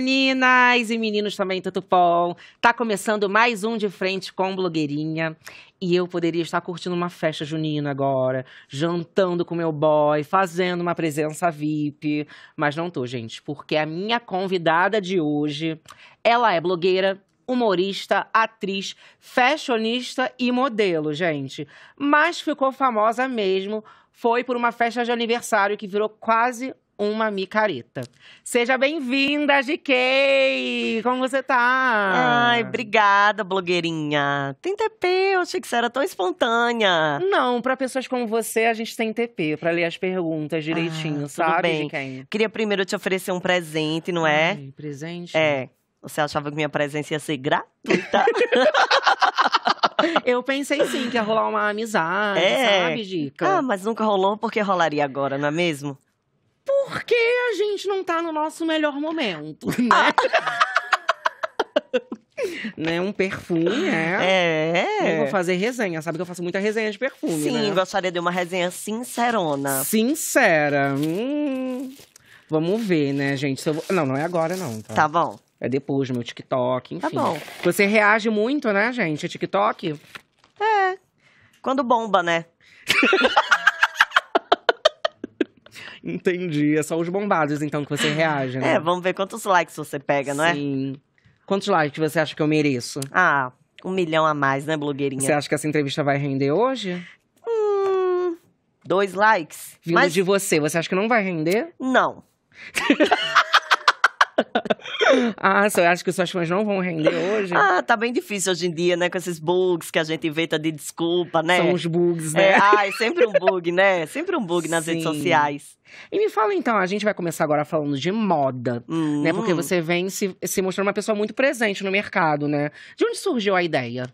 meninas e meninos também, Tutupom. Tá começando mais um De Frente com Blogueirinha. E eu poderia estar curtindo uma festa junina agora, jantando com meu boy, fazendo uma presença VIP. Mas não tô, gente, porque a minha convidada de hoje, ela é blogueira, humorista, atriz, fashionista e modelo, gente. Mas ficou famosa mesmo foi por uma festa de aniversário que virou quase uma micareta. Seja bem-vinda, GK! Como você tá? Ai, obrigada, blogueirinha. Tem TP, eu achei que você era tão espontânea. Não, para pessoas como você, a gente tem TP, para ler as perguntas direitinho, ah, sabe? Bem. Queria primeiro te oferecer um presente, não é? Ai, presente? É. Você achava que minha presença ia ser gratuita? Eu pensei sim que ia rolar uma amizade, é. sabe, Dica? Ah, mas nunca rolou porque rolaria agora, não é mesmo? porque a gente não tá no nosso melhor momento, né? né? Um perfume, né? É. Eu vou fazer resenha, sabe que eu faço muita resenha de perfume. Sim, né? gostaria de uma resenha sincerona. Sincera. Hum. Vamos ver, né, gente? Vou... Não, não é agora, não. Tá, tá bom. É depois do meu TikTok, tá enfim. Tá bom. Você reage muito, né, gente? TikTok? É. Quando bomba, né? Entendi. É só os bombados, então, que você reage, né? É, vamos ver quantos likes você pega, não é? Sim. Quantos likes você acha que eu mereço? Ah, um milhão a mais, né, blogueirinha? Você acha que essa entrevista vai render hoje? Hum, dois likes. Vindo Mas... de você, você acha que não vai render? Não. ah, você acha que suas fãs não vão render hoje? Ah, tá bem difícil hoje em dia, né? Com esses bugs que a gente inventa de desculpa, né? São os bugs, é, né? É, sempre um bug, né? Sempre um bug nas Sim. redes sociais. E me fala então, a gente vai começar agora falando de moda, né? hum. né? Porque você vem se, se mostrando uma pessoa muito presente no mercado, né? De onde surgiu a ideia?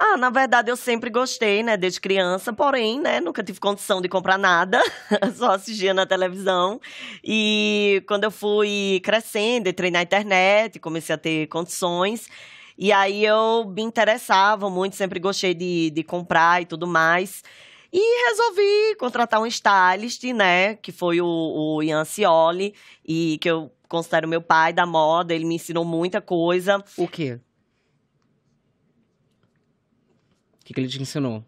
Ah, na verdade eu sempre gostei, né, desde criança, porém, né, nunca tive condição de comprar nada, só assistia na televisão. E quando eu fui crescendo, entrei na internet, comecei a ter condições. E aí eu me interessava muito, sempre gostei de, de comprar e tudo mais. E resolvi contratar um stylist, né? Que foi o, o Ian Cioli, e que eu considero meu pai da moda. Ele me ensinou muita coisa. O quê? que, que ele te ensinou?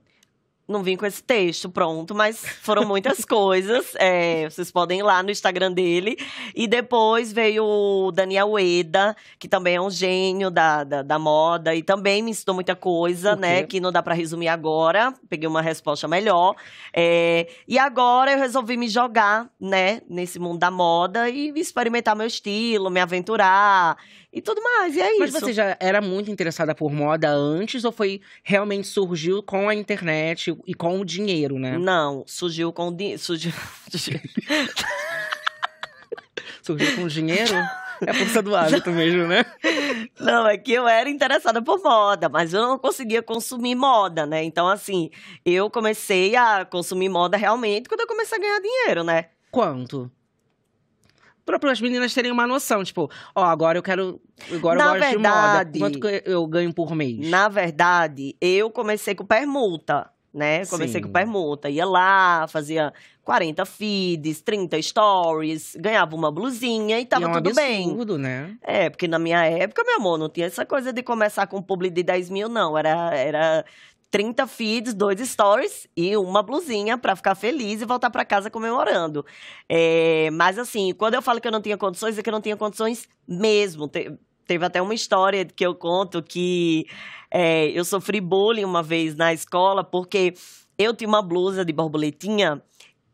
Não vim com esse texto pronto, mas foram muitas coisas. É, vocês podem ir lá no Instagram dele. E depois veio o Daniel Eda, que também é um gênio da, da, da moda e também me ensinou muita coisa, né? Que não dá para resumir agora. Peguei uma resposta melhor. É, e agora eu resolvi me jogar, né? Nesse mundo da moda e experimentar meu estilo, me aventurar e tudo mais. E é isso. Mas você já era muito interessada por moda antes ou foi realmente surgiu com a internet e com o dinheiro, né? Não, surgiu com o dinheiro. Surgiu... surgiu com o dinheiro? É força do hábito mesmo, né? Não, é que eu era interessada por moda, mas eu não conseguia consumir moda, né? Então, assim, eu comecei a consumir moda realmente quando eu comecei a ganhar dinheiro, né? Quanto? para as meninas terem uma noção. Tipo, ó, agora eu quero. Agora na eu gosto verdade, de moda. Quanto eu ganho por mês? Na verdade, eu comecei com permuta. Né? Comecei Sim. com permuta, ia lá, fazia 40 feeds, 30 stories, ganhava uma blusinha e tava e é um tudo absurdo, bem. né? É, porque na minha época, meu amor, não tinha essa coisa de começar com um publi de 10 mil, não. Era, era 30 feeds, dois stories e uma blusinha para ficar feliz e voltar para casa comemorando. É, mas assim, quando eu falo que eu não tinha condições, é que eu não tinha condições mesmo. Te, teve até uma história que eu conto que é, eu sofri bullying uma vez na escola porque eu tinha uma blusa de borboletinha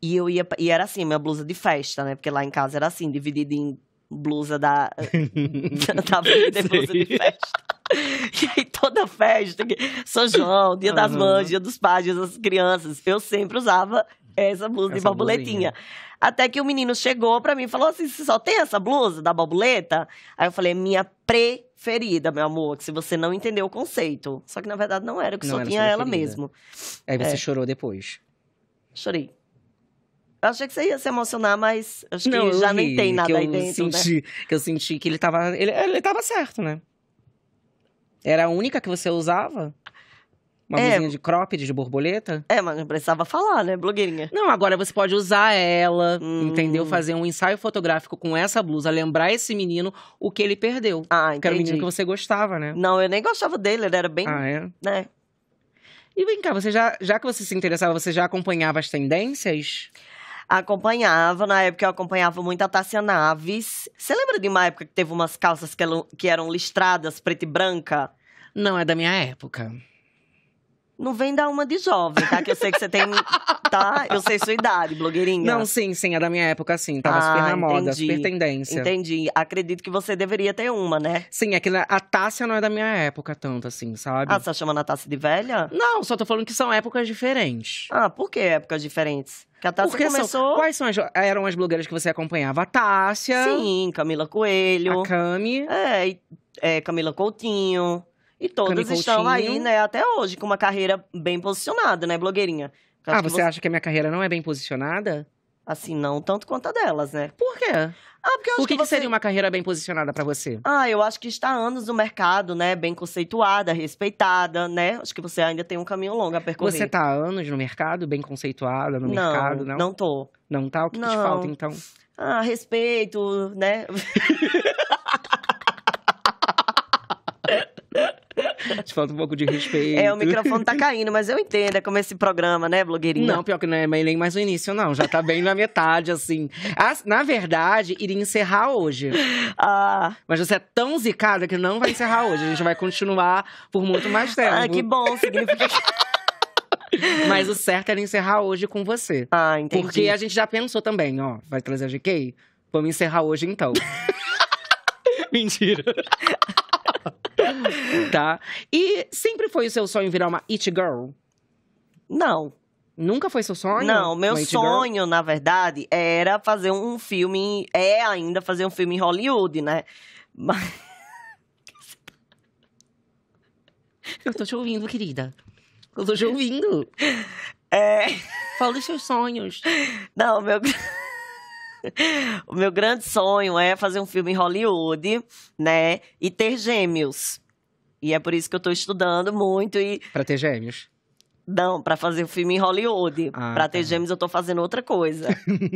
e eu ia e era assim, minha blusa de festa, né? Porque lá em casa era assim, dividida em blusa da da, da blusa de festa. E aí toda festa, São João, Dia das uhum. Mães, Dia dos Pais, Dia das Crianças, eu sempre usava essa blusa essa de borboletinha. Até que o menino chegou para mim e falou assim: você só tem essa blusa da borboleta? Aí eu falei: é minha preferida, meu amor, que se você não entendeu o conceito. Só que na verdade não era, que não só era tinha ela mesmo. Aí você é. chorou depois. Chorei. Eu achei que você ia se emocionar, mas acho que não, já ri, nem tem nada aí dentro. Né? Senti, né? Que eu senti que ele tava. Ele, ele tava certo, né? Era a única que você usava? Uma é. blusinha de cropped, de borboleta? É, mas não precisava falar, né, blogueirinha? Não, agora você pode usar ela, hum. entendeu? Fazer um ensaio fotográfico com essa blusa, lembrar esse menino o que ele perdeu. Ah, entendi. Que era o menino que você gostava, né? Não, eu nem gostava dele, ele era bem... Ah, é? Né? E vem cá, você já, já que você se interessava, você já acompanhava as tendências? acompanhava, na época eu acompanhava muito a Tássia Naves. Você lembra de uma época que teve umas calças que eram, que eram listradas, preta e branca? Não é da minha época. Não vem dar uma de jovem, tá? Que eu sei que você tem. tá? Eu sei sua idade, blogueirinha. Não, sim, sim, é da minha época, sim. Tava ah, super na moda, entendi. super tendência. Entendi. Acredito que você deveria ter uma, né? Sim, é que a Tássia não é da minha época tanto, assim, sabe? Ah, você tá chamando a Tássia de velha? Não, só tô falando que são épocas diferentes. Ah, por que épocas diferentes? Que a Tássia Porque começou... São... Quais são as... eram as blogueiras que você acompanhava? A Tássia... Sim, Camila Coelho. A Cami. É, é Camila Coutinho. E todas estão aí, né, até hoje, com uma carreira bem posicionada, né, blogueirinha? ah, você, você acha que a minha carreira não é bem posicionada? Assim, não tanto quanto a delas, né? Por quê? Ah, porque eu acho O que, que, você... que seria uma carreira bem posicionada para você? Ah, eu acho que está anos no mercado, né? Bem conceituada, respeitada, né? Acho que você ainda tem um caminho longo a percorrer. Você tá há anos no mercado, bem conceituada no não, mercado, não? Não tô. Não tá? O que, não. que te falta, então? Ah, respeito, né? falta um pouco de respeito. É, o microfone tá caindo, mas eu entendo, é como esse programa, né, blogueirinha? Não, pior que não é nem mais no início, não. Já tá bem na metade, assim. As, na verdade, iria encerrar hoje. Ah. Mas você é tão zicada que não vai encerrar hoje. A gente vai continuar por muito mais tempo. Ah, que bom, significa que... Mas o certo era encerrar hoje com você. Ah, entendi. Porque a gente já pensou também, ó, vai trazer a GK? Vamos encerrar hoje então. Mentira. tá? E sempre foi o seu sonho virar uma It Girl? Não. Nunca foi seu sonho? Não, meu sonho, na verdade, era fazer um filme. É ainda fazer um filme em Hollywood, né? Mas. Eu tô te ouvindo, querida. Eu tô te ouvindo. É. Fala dos seus sonhos. Não, meu. o meu grande sonho é fazer um filme em Hollywood, né? E ter gêmeos. E é por isso que eu estou estudando muito e. Para ter gêmeos. Não, para fazer um filme em Hollywood. Ah, para ter tá. gêmeos, eu estou fazendo outra coisa.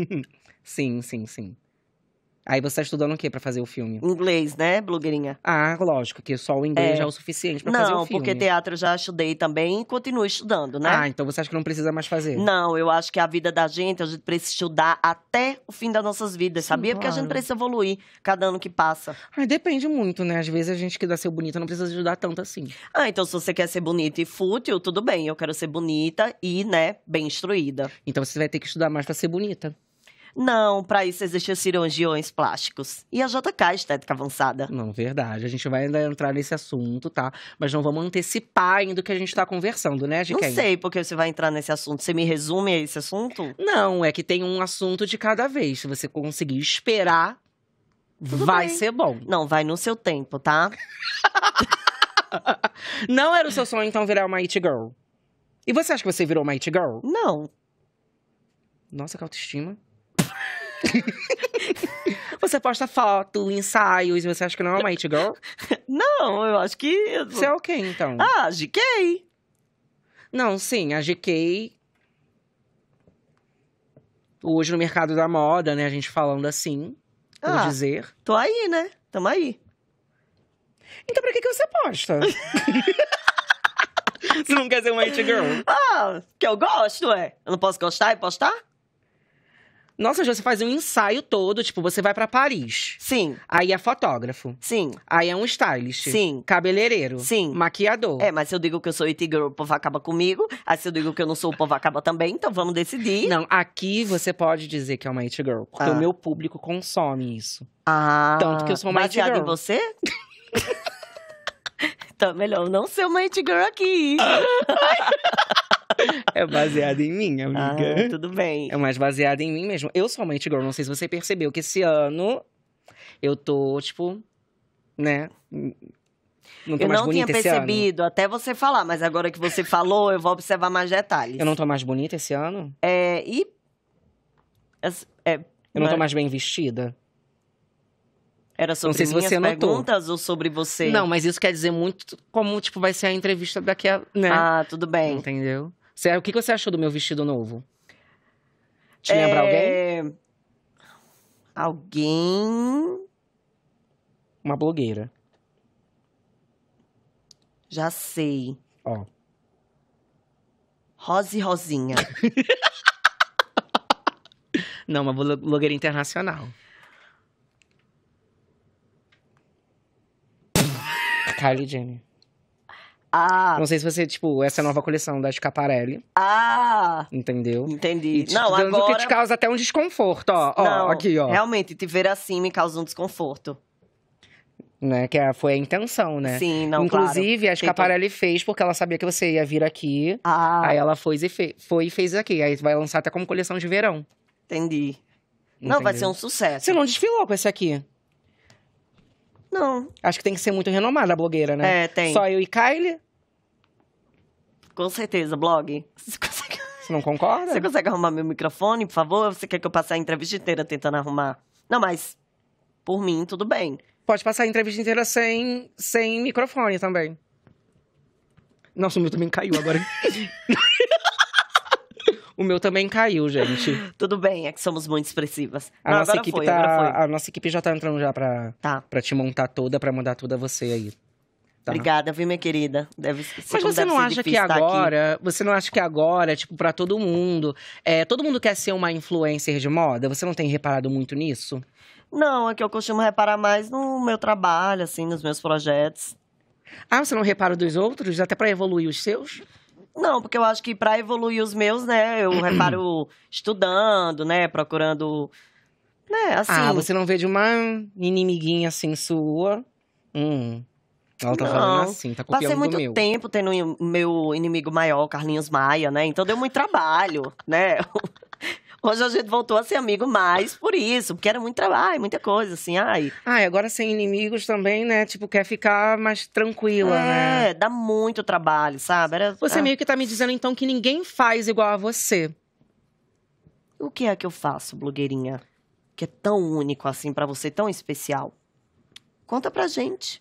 sim, sim, sim. Aí você tá estudando o que para fazer o filme? Inglês, né, blogueirinha? Ah, lógico, que só o inglês é. já é o suficiente para fazer o filme. Não, porque teatro eu já estudei também e continuo estudando, né? Ah, então você acha que não precisa mais fazer? Não, eu acho que a vida da gente, a gente precisa estudar até o fim das nossas vidas, Sim, sabia? Claro. Porque a gente precisa evoluir cada ano que passa. Ah, depende muito, né? Às vezes a gente que dá ser bonita não precisa estudar tanto assim. Ah, então se você quer ser bonita e fútil, tudo bem. Eu quero ser bonita e, né, bem instruída. Então você vai ter que estudar mais para ser bonita. Não, para isso existem cirurgiões plásticos. E a JK Estética Avançada. Não, verdade. A gente vai ainda entrar nesse assunto, tá? Mas não vamos antecipar ainda o que a gente tá conversando, né, Giquen? Não sei porque você vai entrar nesse assunto. Você me resume esse assunto? Não, é que tem um assunto de cada vez. Se você conseguir esperar, Tudo vai bem. ser bom. Não, vai no seu tempo, tá? não era o seu sonho, então, virar uma It Girl? E você acha que você virou uma It Girl? Não. Nossa, que autoestima. você posta foto, ensaios, você acha que não é uma it girl? Não, eu acho que... Você é o quê, então? Ah, GK! Não, sim, a GK... Hoje no mercado da moda, né, a gente falando assim, por ah, dizer. Tô aí, né? Tamo aí. Então pra que, que você posta? você não quer ser uma it girl? Ah, que eu gosto, é. Eu não posso gostar e postar? Nossa, Jô, você faz um ensaio todo, tipo, você vai para Paris. Sim. Aí é fotógrafo. Sim. Aí é um stylist. Sim. Cabeleireiro. Sim. Maquiador. É, mas se eu digo que eu sou it girl, o povo acaba comigo. Aí se eu digo que eu não sou, o povo acaba também. Então vamos decidir. Não, aqui você pode dizer que é uma it girl. Porque ah. o meu público consome isso. Ah. Tanto que eu sou uma it girl. Baseado em você? então é melhor não ser uma it girl aqui. É baseado em mim, amiga. Ah, tudo bem. É mais baseado em mim mesmo. Eu sou uma girl, não sei se você percebeu que esse ano eu tô, tipo, né? Não tô eu mais não tinha percebido até você falar, mas agora que você falou, eu vou observar mais detalhes. Eu não tô mais bonita esse ano? É, e. É, eu não tô né? mais bem vestida? Era sobre não sei se você perguntas notou. ou sobre você? Não, mas isso quer dizer muito como, tipo, vai ser a entrevista daqui a... Né? Ah, tudo bem. Entendeu? Você, o que você achou do meu vestido novo? Te lembra é... alguém? Alguém. Uma blogueira. Já sei. Ó. Rose Rosinha. Não, uma blogueira internacional. Kylie Jenner. Ah. Não sei se você, tipo, essa nova coleção da Schiaparelli. Ah. Entendeu? Entendi. E, tipo, não, dando agora... que te causa até um desconforto, ó. Não, ó, aqui, ó. Realmente, te ver assim me causa um desconforto. Né, que é, foi a intenção, né? Sim, não, Inclusive, claro. a Schiaparelli Tentou... fez porque ela sabia que você ia vir aqui. Ah. Aí ela foi e, fe... foi e fez aqui. Aí vai lançar até como coleção de verão. Entendi. Não, vai ser um sucesso. Você não desfilou com esse aqui? Não. Acho que tem que ser muito renomada a blogueira, né? É, tem. Só eu e Kylie? Com certeza, blog. Você, consegue... Você não concorda? Você consegue arrumar meu microfone, por favor? Você quer que eu passe a entrevista inteira tentando arrumar? Não, mas por mim, tudo bem. Pode passar a entrevista inteira sem, sem microfone também. Nossa, o meu também caiu agora. O meu também caiu, gente. Tudo bem, é que somos muito expressivas. A, Não, nossa, equipe foi, tá, a nossa equipe já tá entrando já pra, tá. Pra te montar toda, pra mandar toda você aí. Tá. Obrigada, viu, minha querida? Deve ser, Mas você não acha que tá agora, aqui. você não acha que agora, tipo, para todo mundo, é, todo mundo quer ser uma influencer de moda? Você não tem reparado muito nisso? Não, é que eu costumo reparar mais no meu trabalho, assim, nos meus projetos. Ah, você não repara dos outros, até para evoluir os seus? Não, porque eu acho que para evoluir os meus, né, eu reparo estudando, né, procurando, né, ah, assim. Ah, você não vê de uma inimiguinha assim sua? Hum. Ela tá não. falando assim, tá copiando Passei muito meu. tempo tendo o meu inimigo maior, Carlinhos Maia, né? Então deu muito trabalho, né? Hoje a gente voltou a ser amigo mais por isso, porque era muito trabalho, muita coisa, assim, ai. Ai, agora sem inimigos também, né? Tipo, quer ficar mais tranquila, é, né? É, dá muito trabalho, sabe? Era, você ah. meio que tá me dizendo, então, que ninguém faz igual a você. O que é que eu faço, blogueirinha? Que é tão único, assim, para você, tão especial? Conta pra gente.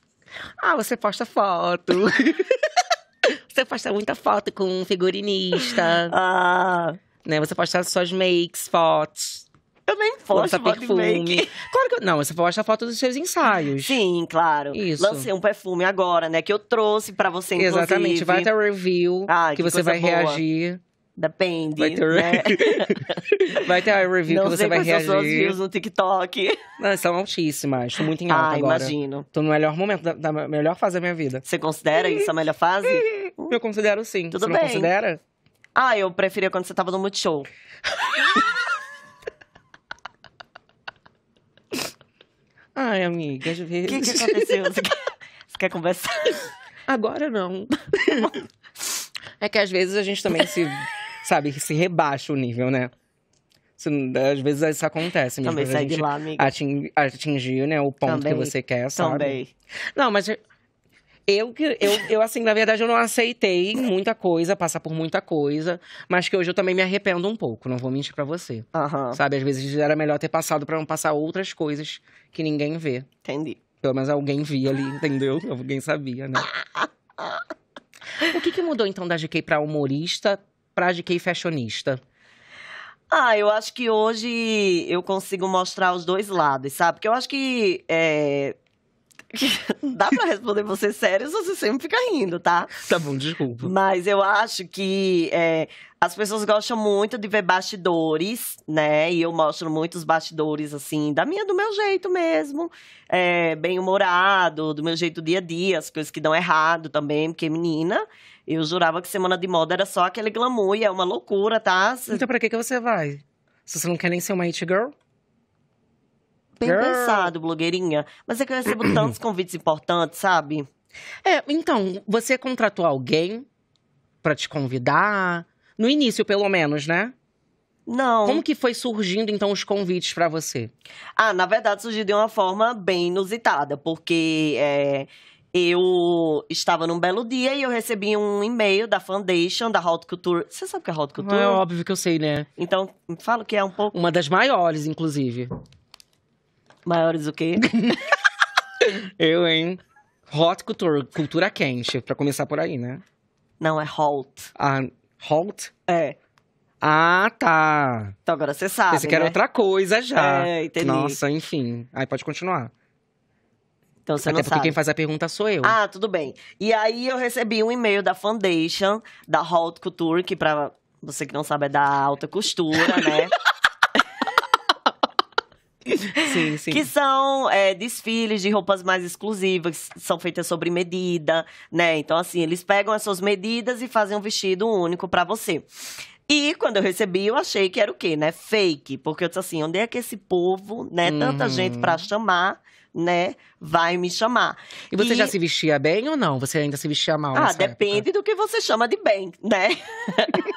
Ah, você posta foto. você posta muita foto com um figurinista. Ah né? Você pode postar suas makes, fotos. Eu nem posto Lança perfume. Claro que eu, não, você posta foto dos seus ensaios. Sim, claro. Isso. Lancei um perfume agora, né? Que eu trouxe pra você, inclusive. Exatamente. Vai ter review, ah, que, que você vai boa. reagir. Depende. Vai ter, né? vai ter a review não que você vai reagir. Não views no TikTok. Não, são altíssimas. Estou muito em ah, alta ah, agora. Ah, imagino. Tô no melhor momento, da, da, melhor fase da minha vida. Você considera isso a melhor fase? eu considero sim. Tudo você bem. não considera? Ah, eu preferia quando você tava no Multishow. Ai, amiga, às vezes. O que, que aconteceu? Você quer, você quer conversar? Agora não. É que às vezes a gente também se, sabe, se rebaixa o nível, né? às vezes isso acontece mesmo. Também segue lá, amiga. Atingir, atingir né, o ponto Também. que você quer, sabe? Também. Não, mas eu, eu, eu, assim, na verdade, eu não aceitei muita coisa, passar por muita coisa, mas que hoje eu também me arrependo um pouco, não vou mentir para você. Uhum. Sabe, às vezes era melhor ter passado para não passar outras coisas que ninguém vê. Entendi. Pelo menos alguém via ali, entendeu? alguém sabia, né? o que, que mudou, então, da GK pra humorista pra GK fashionista? Ah, eu acho que hoje eu consigo mostrar os dois lados, sabe? Porque eu acho que é, não dá pra responder você sério, você sempre fica rindo, tá? Tá bom, desculpa. Mas eu acho que é, as pessoas gostam muito de ver bastidores, né? E eu mostro muitos bastidores, assim, da minha, do meu jeito mesmo. É, bem humorado, do meu jeito dia a dia, as coisas que dão errado também, porque menina. Eu jurava que semana de moda era só aquele glamour e é uma loucura, tá? Então, pra que, que você vai? Se você não quer nem ser uma it girl? bem Girl. pensado, blogueirinha. Mas é que eu recebo tantos convites importantes, sabe? É, então, você contratou alguém para te convidar? No início, pelo menos, né? Não. Como que foi surgindo, então, os convites para você? Ah, na verdade, surgiu de uma forma bem inusitada, porque é, eu estava num belo dia e eu recebi um e-mail da Foundation, da Hot Culture. Você sabe o que é Hot Culture? Ah, é óbvio que eu sei, né? Então, fala que é um pouco... Uma das maiores, inclusive. Maiores o quê? Eu, hein? Hot couture, cultura quente, pra começar por aí, né? Não, é halt. Ah, halt? É. Ah, tá. Então agora você sabe. Você quer era né? outra coisa já. É, entendi. Nossa, enfim. Aí pode continuar. Então você Até não porque sabe. quem faz a pergunta sou eu. Ah, tudo bem. E aí eu recebi um e-mail da Foundation, da Haute Couture, que pra você que não sabe é da alta costura, né? Sim, sim. Que são é, desfiles de roupas mais exclusivas, são feitas sobre medida, né? Então, assim, eles pegam as suas medidas e fazem um vestido único para você. E quando eu recebi, eu achei que era o quê, né? Fake. Porque eu disse assim, onde é que esse povo, né? Tanta uhum. gente para chamar, né? Vai me chamar. E você e... já se vestia bem ou não? Você ainda se vestia mal? Ah, depende época? do que você chama de bem, né?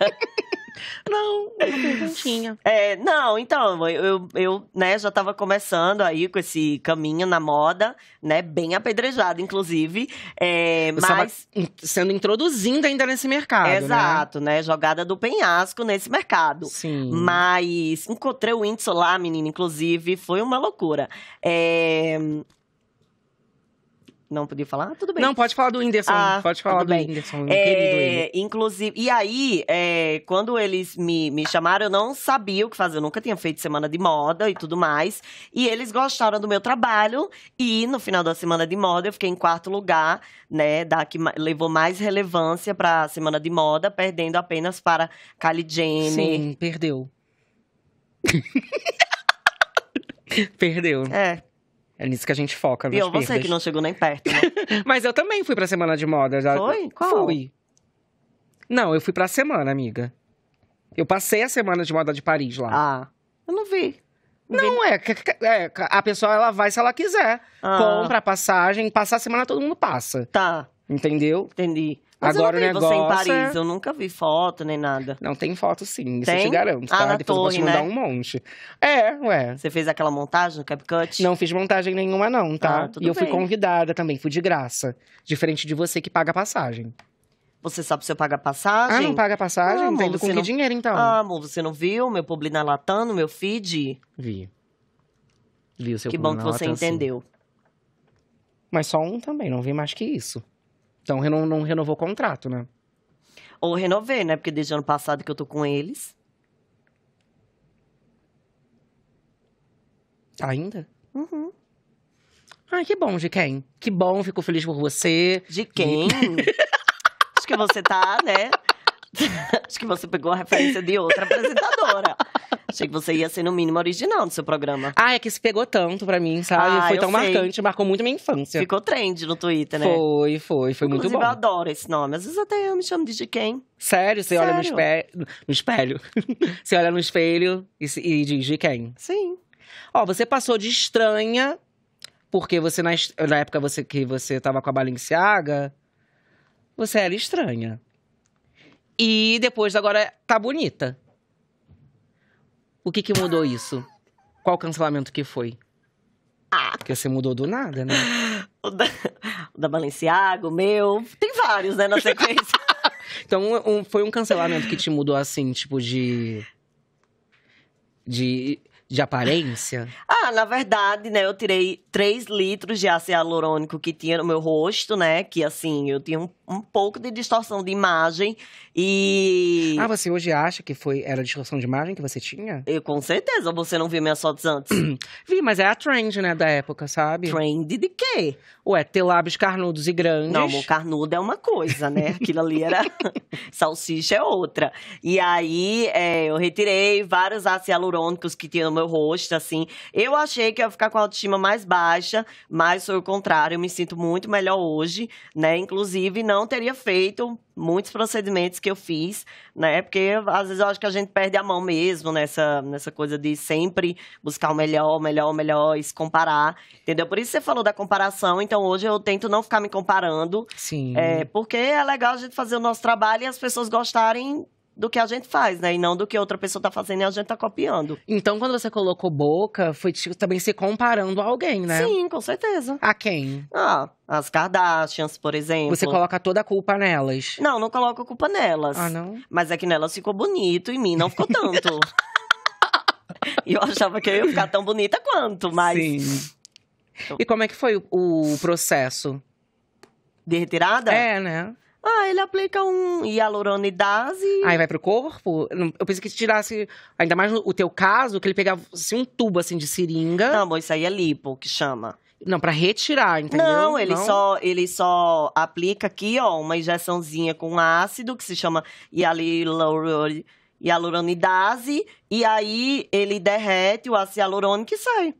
Não, não é perguntinha. É, não, então, eu, eu né, já estava começando aí com esse caminho na moda, né? Bem apedrejado, inclusive. É, mas. sendo introduzindo ainda nesse mercado. Né? Exato, né? né? Jogada do penhasco nesse mercado. Sim. Mas encontrei o índice lá, menina, inclusive, foi uma loucura. É não podia falar? Ah, tudo bem. Não, pode falar do Whindersson. Ah, pode falar do bem. Whindersson, é, Inclusive, e aí, é, quando eles me, me chamaram, eu não sabia o que fazer. Eu nunca tinha feito semana de moda e tudo mais. E eles gostaram do meu trabalho. E no final da semana de moda, eu fiquei em quarto lugar, né? Da que levou mais relevância para a semana de moda, perdendo apenas para Kylie Jenner. Sim, perdeu. perdeu. É. É nisso que a gente foca. E eu, perdas. você que não chegou nem perto. Né? Mas eu também fui pra semana de moda. Foi? Qual? Fui. Não, eu fui pra semana, amiga. Eu passei a semana de moda de Paris lá. Ah, eu não vi. Não, É, é, A pessoa ela vai se ela quiser. Ah. Compra a passagem, passar a semana todo mundo passa. Tá. Entendeu? Entendi. Mas Agora eu não vi o negócio... você em é Paris, eu nunca vi foto nem nada. Não, tem foto sim, tem? isso eu te garanto, tá? na ah, Depois torre, eu vou te mandar né? um monte. É, ué. Você fez aquela montagem no CapCut? Não fiz montagem nenhuma não, tá? Ah, e eu bem. fui convidada também, fui de graça. Diferente de você que paga passagem. Você sabe se eu pago a passagem? Ah, não paga passagem? Ah, Entendo tá com não... que dinheiro, então? Ah, amor, você não viu meu publi na Latam, no meu feed? Vi. Vi o seu Que bom que você Latam, entendeu. Sim. Mas só um também, não vi mais que isso. Então reno, não renovou o contrato, né? Ou renovei, né? Porque desde ano passado que eu tô com eles. Ainda? Uhum. Ai, que bom, de quem? Que bom, fico feliz por você. De quem? Acho que você tá, né? Acho que você pegou a referência de outra apresentadora. Achei que você ia ser, no mínimo, original no seu programa. Ah, é que se pegou tanto pra mim, sabe? Ah, foi tão sei. marcante, marcou muito minha infância. Ficou trend no Twitter, né? Foi, foi, foi Inclusive, muito bom. eu adoro esse nome. Às vezes até eu me chamo de quem. Sério, você Sério? olha no espelho. No espelho. você olha no espelho e, e diz de quem? Sim. Ó, você passou de estranha, porque você, na, na época você, que você tava com a Balenciaga, você era estranha. E depois agora tá bonita. O que, que mudou isso? Qual cancelamento que foi? Ah. Porque você mudou do nada, né? O da, o da Balenciaga, o meu. Tem vários, né, na sequência. então, um, foi um cancelamento que te mudou assim, tipo de. De de aparência? ah, na verdade, né, eu tirei 3 litros de ácido hialurônico que tinha no meu rosto, né? Que assim, eu tinha um, um pouco de distorção de imagem e. Ah, você hoje acha que foi era distorção de imagem que você tinha? Eu, com certeza, você não viu minhas fotos antes. Vi, mas é a trend, né, da época, sabe? Trend de quê? Ué, ter lábios carnudos e grandes. Não, o carnudo é uma coisa, né? Aquilo ali era. Salsicha é outra. E aí, é, eu retirei vários ácidos hialurônicos que tinha no meu meu rosto, assim. Eu achei que eu ia ficar com a autoestima mais baixa, mas foi o contrário, eu me sinto muito melhor hoje, né? Inclusive, não teria feito muitos procedimentos que eu fiz, né? Porque às vezes eu acho que a gente perde a mão mesmo nessa, nessa coisa de sempre buscar o melhor, o melhor, o melhor e se comparar, entendeu? Por isso você falou da comparação, então hoje eu tento não ficar me comparando. Sim. É, porque é legal a gente fazer o nosso trabalho e as pessoas gostarem do que a gente faz, né? E não do que outra pessoa tá fazendo e a gente tá copiando. Então, quando você colocou boca, foi tipo, também se comparando a alguém, né? Sim, com certeza. A quem? Ah, as Kardashians, por exemplo. Você coloca toda a culpa nelas. Não, não coloco a culpa nelas. Ah, não? Mas é que nelas ficou bonito, em mim não ficou tanto. E eu achava que eu ia ficar tão bonita quanto, mas. Sim. E como é que foi o, o processo? De retirada? É, né? Ah, ele aplica um hialuronidase. Aí vai pro corpo? Eu pensei que tirasse, ainda mais no o teu caso, que ele pegava assim, um tubo assim de seringa. Não, amor, isso aí é lipo que chama. Não, para retirar, entendeu? Não, ele Não. só ele só aplica aqui, ó, uma injeçãozinha com ácido que se chama hialuronidase e aí ele derrete o ácido hialurônico e sai.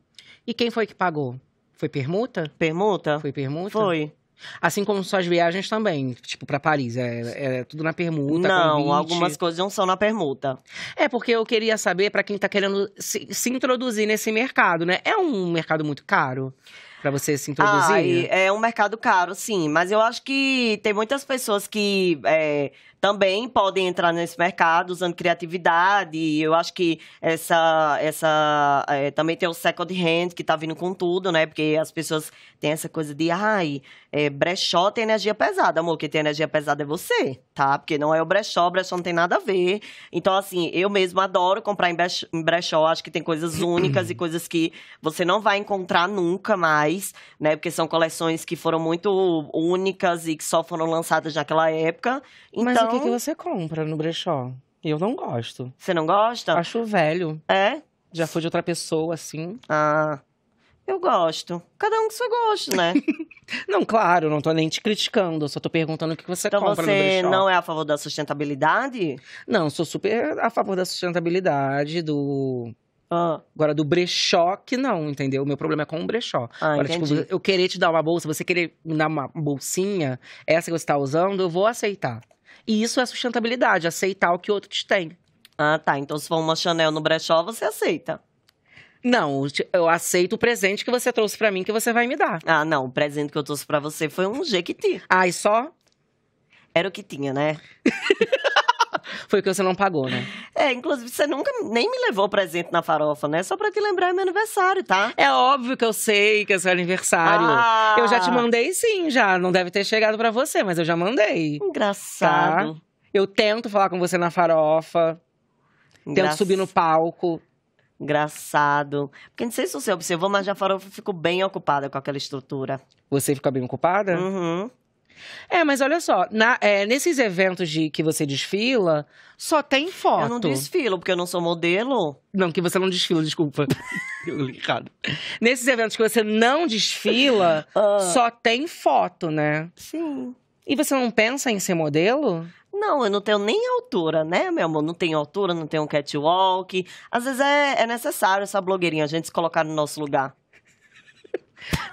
E quem foi que pagou? Foi permuta? Permuta? Foi permuta? Foi. Assim como suas viagens também, tipo, para Paris. É, é, tudo na permuta. Não, convite. algumas coisas não são na permuta. É, porque eu queria saber para quem tá querendo se, se introduzir nesse mercado, né? É um mercado muito caro para você se introduzir? Ai, é um mercado caro, sim. Mas eu acho que tem muitas pessoas que é, também podem entrar nesse mercado usando criatividade. Eu acho que essa. essa é, também tem o second hand, que está vindo com tudo, né? Porque as pessoas têm essa coisa de, ai, é, brechó tem energia pesada. Amor, quem tem energia pesada é você, tá? Porque não é o brechó, o brechó não tem nada a ver. Então, assim, eu mesmo adoro comprar em brechó. Em brechó acho que tem coisas únicas e coisas que você não vai encontrar nunca mais, né? Porque são coleções que foram muito únicas e que só foram lançadas naquela época. Então, que, que então? você compra no brechó? Eu não gosto. Você não gosta? Acho velho. É? Já foi de outra pessoa, assim. Ah. Eu gosto. Cada um com seu gosto, né? não, claro, não tô nem te criticando, só tô perguntando o que você então compra você no Então você não é a favor da sustentabilidade? Não, sou super a favor da sustentabilidade, do ah. Agora, do brechó, que não, entendeu? O meu problema é com o brechó. Ah, Agora, tipo, entendi. tipo, eu querer te dar uma bolsa, você querer me dar uma bolsinha, essa que você tá usando, eu vou aceitar. E isso é sustentabilidade, aceitar o que outros têm. Ah, tá. Então, se for uma Chanel no brechó, você aceita. Não, eu aceito o presente que você trouxe para mim, que você vai me dar. Ah, não. O presente que eu trouxe para você foi um jequiti. Ah, e só? Era o que tinha, né? Foi o que você não pagou, né? É, inclusive, você nunca nem me levou presente na farofa, né? Só pra te lembrar é meu aniversário, tá? É óbvio que eu sei que é seu aniversário. Ah. Eu já te mandei sim, já. Não deve ter chegado para você, mas eu já mandei. Engraçado. Tá? Eu tento falar com você na farofa. Engraç... Tento subir no palco. Engraçado. Porque não sei se você observou, mas já farofa ficou bem ocupada com aquela estrutura. Você fica bem ocupada? Uhum. É, mas olha só, na, é, nesses eventos de que você desfila, só tem foto. Eu não desfilo, porque eu não sou modelo. Não, que você não desfila, desculpa. Errado. Nesses eventos que você não desfila, uh. só tem foto, né? Sim. E você não pensa em ser modelo? Não, eu não tenho nem altura, né, meu amor? Não tenho altura, não tenho catwalk. Às vezes é, é necessário essa blogueirinha, a gente se colocar no nosso lugar.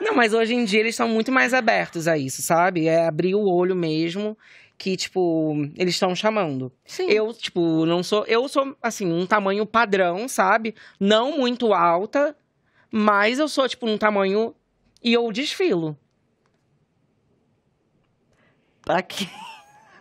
Não, mas hoje em dia eles estão muito mais abertos a isso, sabe? É abrir o olho mesmo que, tipo, eles estão chamando. Sim. Eu, tipo, não sou. Eu sou, assim, um tamanho padrão, sabe? Não muito alta, mas eu sou, tipo, um tamanho. E eu desfilo. Pra quê?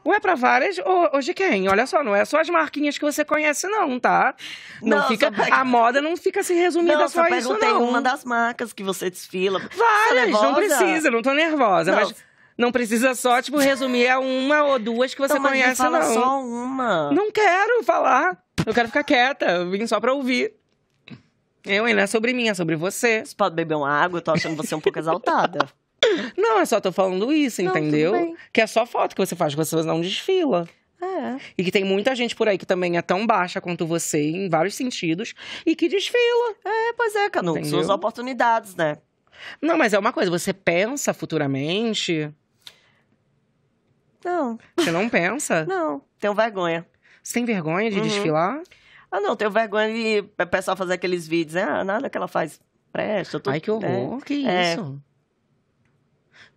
Ou é para várias ou de quem? Olha só, não é só as marquinhas que você conhece, não, tá? Não, não fica. Pega... A moda não fica se resumida não, só, só isso, não. Não, uma das marcas que você desfila. Várias, não precisa, não tô nervosa. Não. Mas não precisa só, tipo, resumir a é uma ou duas que você não, conhece, fala não. só uma. Não quero falar. Eu quero ficar quieta. Eu vim só pra ouvir. Eu, hein? Não é sobre mim, é sobre você. Você pode beber uma água? Eu tô achando você um pouco exaltada. Não, eu só tô falando isso, não, entendeu? Que é só foto que você faz com as pessoas, não desfila. Ah, é. E que tem muita gente por aí que também é tão baixa quanto você, em vários sentidos, e que desfila. É, pois é, Canu. Suas oportunidades, né? Não, mas é uma coisa, você pensa futuramente. Não. Você não pensa? não, tenho vergonha. Você tem vergonha de uhum. desfilar? Ah, não, tenho vergonha de o é, pessoal fazer aqueles vídeos, né? Ah, nada que ela faz presta. Tô... Ai, que horror, né? é, que isso. É,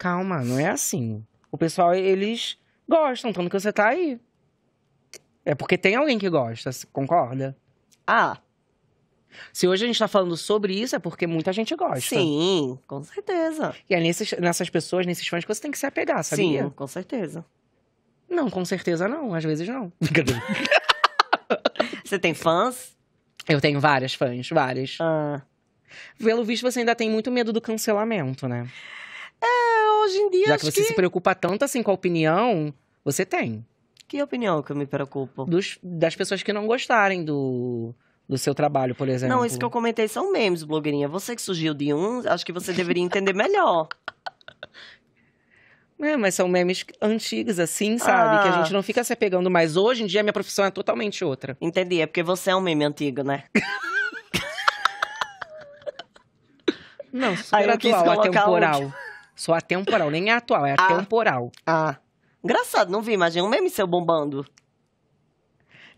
Calma, não é assim. O pessoal, eles gostam, tanto que você tá aí. É porque tem alguém que gosta, concorda? Ah. Se hoje a gente tá falando sobre isso, é porque muita gente gosta. Sim, com certeza. E é nesses, nessas pessoas, nesses fãs que você tem que se apegar, sabia? Sim, com certeza. Não, com certeza não. Às vezes não. você tem fãs? Eu tenho várias fãs, várias. Ah. Pelo visto, você ainda tem muito medo do cancelamento, né? hoje em dia. Já que você que... se preocupa tanto assim com a opinião, você tem. Que opinião que eu me preocupo? Dos, das pessoas que não gostarem do, do seu trabalho, por exemplo. Não, isso que eu comentei são memes, blogueirinha. Você que surgiu de um, acho que você deveria entender melhor. É, mas são memes antigos, assim, sabe? Ah. Que a ah. gente não fica se apegando mais. Hoje em dia, minha profissão é totalmente outra. Entendi, é porque você é um meme antigo, né? não, super Aí atual, atemporal. Um... Só atemporal, nem é atual, é atemporal. Ah. ah. Engraçado, não vi, mas é um meme seu bombando.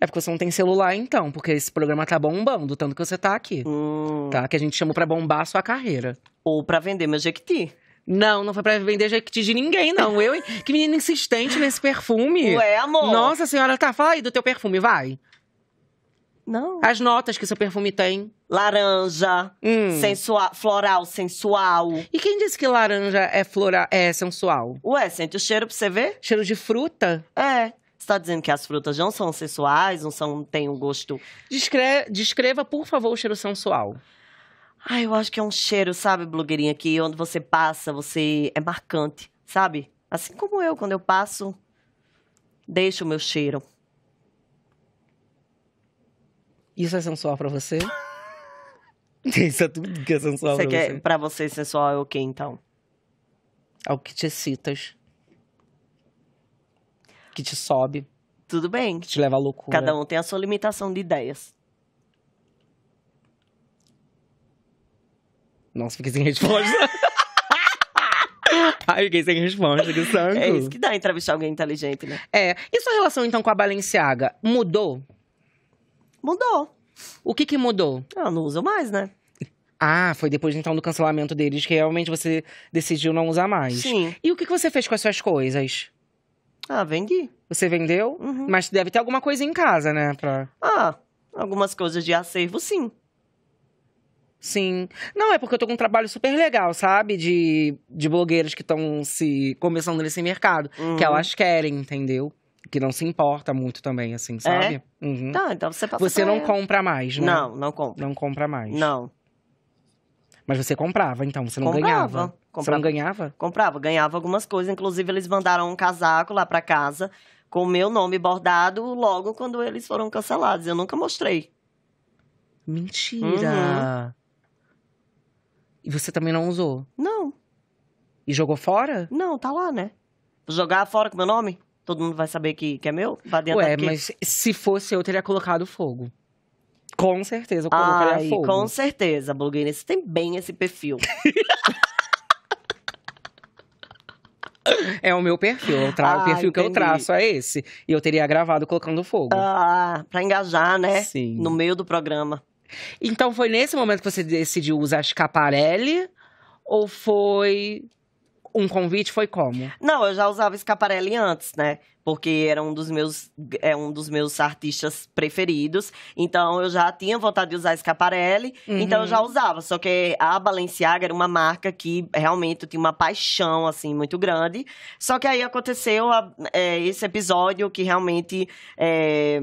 É porque você não tem celular, então, porque esse programa tá bombando, tanto que você tá aqui. Hum. Tá? Que a gente chamou pra bombar a sua carreira. Ou pra vender meu Jequiti. Não, não foi pra vender Jequiti de ninguém, não. Eu, que menina insistente nesse perfume. Ué, amor. Nossa senhora, tá, fala aí do teu perfume, vai. Não. As notas que seu perfume tem. Laranja, hum. sensual, floral, sensual. E quem disse que laranja é floral, é sensual? Ué, sente o cheiro pra você ver? Cheiro de fruta? É. Você tá dizendo que as frutas não são sensuais, não são, tem um gosto. Descre descreva, por favor, o cheiro sensual. Ai, ah, eu acho que é um cheiro, sabe, blogueirinha, que onde você passa, você é marcante, sabe? Assim como eu, quando eu passo, deixo o meu cheiro. Isso é sensual pra você? Isso é tudo que é sensual você pra quer, você. Pra você, sensual é o que, então? Algo que te excitas. Que te sobe. Tudo bem. Que te leva à loucura. Cada um tem a sua limitação de ideias. Nossa, fiquei sem resposta. Ai, fiquei sem resposta, que sangue. É isso que dá entrevistar alguém inteligente, né? É. E sua relação, então, com a Balenciaga mudou Mudou. O que que mudou? Ela ah, não usa mais, né? Ah, foi depois então do cancelamento deles que realmente você decidiu não usar mais. Sim. E o que que você fez com as suas coisas? Ah, vendi. Você vendeu? Uhum. Mas deve ter alguma coisa em casa, né? Pra... Ah, algumas coisas de acervo, sim. Sim. Não, é porque eu tô com um trabalho super legal, sabe? De, de blogueiras que estão se começando nesse mercado. É uhum. Que elas querem, entendeu? que não se importa muito também, assim, é? sabe? É? Uhum. Tá, então você passa Você não ela. Né? compra mais, né? Não, não compra. Não compra mais. Não. Mas você comprava, então, você não comprava. ganhava. Comprava. Você não ganhava? Comprava, ganhava algumas coisas. Inclusive, eles mandaram um casaco lá para casa com o meu nome bordado logo quando eles foram cancelados. Eu nunca mostrei. Mentira! Uhum. E você também não usou? Não. E jogou fora? Não, tá lá, né? jogar fora com meu nome? todo mundo vai saber que, que é meu? Vai Ué, mas se fosse eu, teria colocado fogo. Com certeza, eu colocaria Ai, fogo. Com certeza, blogueira. Você tem bem esse perfil. É o meu perfil, tra... ah, o perfil entendi. que eu traço é esse. E eu teria gravado colocando fogo. Ah, pra engajar, né? Sim. No meio do programa. Então foi nesse momento que você decidiu usar Schiaparelli? Ou foi um convite foi como? Não, eu já usava escaparelli antes, né? Porque era um dos meus é um dos meus artistas preferidos. Então eu já tinha vontade de usar escaparelli uhum. então eu já usava, só que a Balenciaga era uma marca que realmente eu tinha uma paixão assim muito grande. Só que aí aconteceu a, é, esse episódio que realmente é,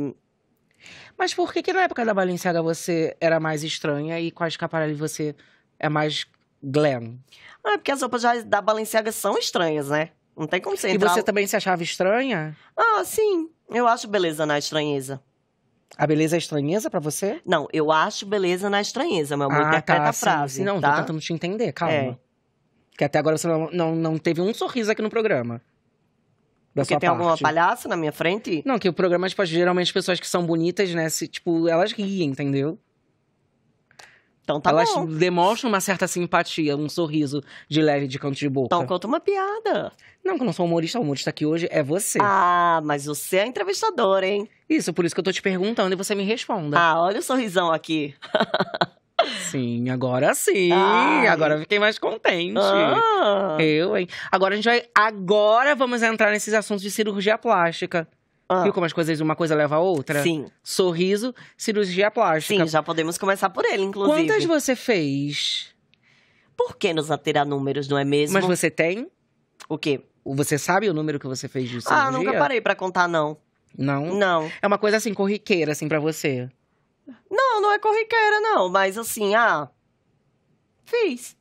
mas por que, que na época da Balenciaga você era mais estranha e com a escaparelli você é mais Glam. Ah, porque as roupas da Balenciaga são estranhas, né? Não tem como ser. E você também se achava estranha? Ah, sim. Eu acho beleza na estranheza. A beleza é estranheza para você? Não, eu acho beleza na estranheza. Meu amor, ah, interpreta tá, a frase. Sim, sim. Não, tá? tô tentando te entender, calma. É. Que até agora você não, não, não teve um sorriso aqui no programa. Da Porque tem parte. alguma palhaça na minha frente? Não, que o programa, tipo, geralmente pessoas que são bonitas, né? Se, tipo, elas riem, entendeu? Então tá Elas bom. demonstram uma certa simpatia, um sorriso de leve de canto de boca. Então conta uma piada. Não, que eu não sou humorista. O humorista aqui hoje é você. Ah, mas você é entrevistador, hein? Isso, por isso que eu tô te perguntando e você me responda. Ah, olha o sorrisão aqui. Sim, agora sim. Ai. Agora fiquei mais contente. Ah. Eu, hein? Agora a gente vai. Agora vamos entrar nesses assuntos de cirurgia plástica. Ah. como as coisas, uma coisa leva a outra? Sim. Sorriso, cirurgia plástica. Sim, já podemos começar por ele, inclusive. Quantas você fez? Por que nos ater a números, não é mesmo? Mas você tem? O quê? Você sabe o número que você fez de cirurgia? Ah, nunca parei para contar, não. Não? Não. É uma coisa, assim, corriqueira, assim, para você? Não, não é corriqueira, não. Mas, assim, ah... Fiz.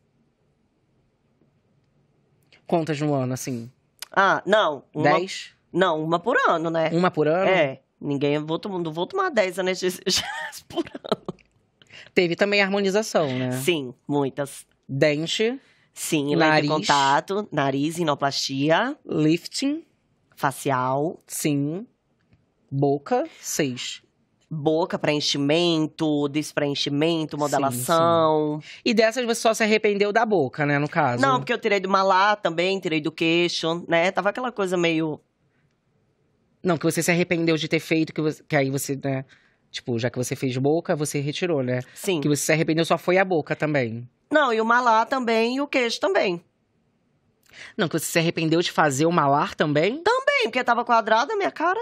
Quantas no ano, assim? Ah, não. Uma... Dez? Não, uma por ano, né? Uma por ano? É. Ninguém, vou, não vou tomar 10 anestesias por ano. Teve também harmonização, né? Sim, muitas. Dente. Sim, nariz. contato, nariz, inoplastia. Lifting. Facial. Sim. Boca, seis. Boca, preenchimento, despreenchimento, modelação. Sim, sim. E dessas você só se arrependeu da boca, né, no caso? Não, porque eu tirei do malá também, tirei do queixo, né? Tava aquela coisa meio não, que você se arrependeu de ter feito, que, você, que aí você, né? Tipo, já que você fez boca, você retirou, né? Sim. Que você se arrependeu só foi a boca também. Não, e o malar também e o queixo também. Não, que você se arrependeu de fazer o malar também? Também, porque tava quadrada a minha cara.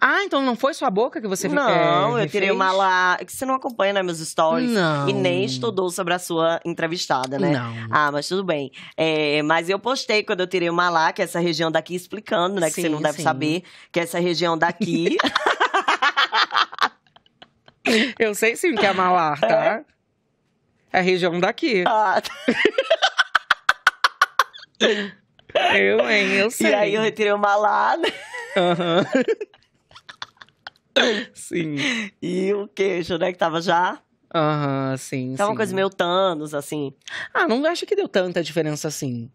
Ah, então não foi sua boca que você Não, é, eu tirei uma lá. Que você não acompanha né, meus stories. Não. E nem estudou sobre a sua entrevistada, né? Não. Ah, mas tudo bem. É, mas eu postei quando eu tirei uma lá, que é essa região daqui, explicando, né? Sim, que você não deve sim. saber, que é essa região daqui. eu sei sim que é Malar, tá? É a região daqui. Ah, eu, hein? Eu sei. E aí eu retirei uma lá. Né? Aham. Sim. E o queijo, né? Que tava já Aham, uhum, sim. tava sim. uma coisa meio Thanos, assim. Ah, não acho que deu tanta diferença assim.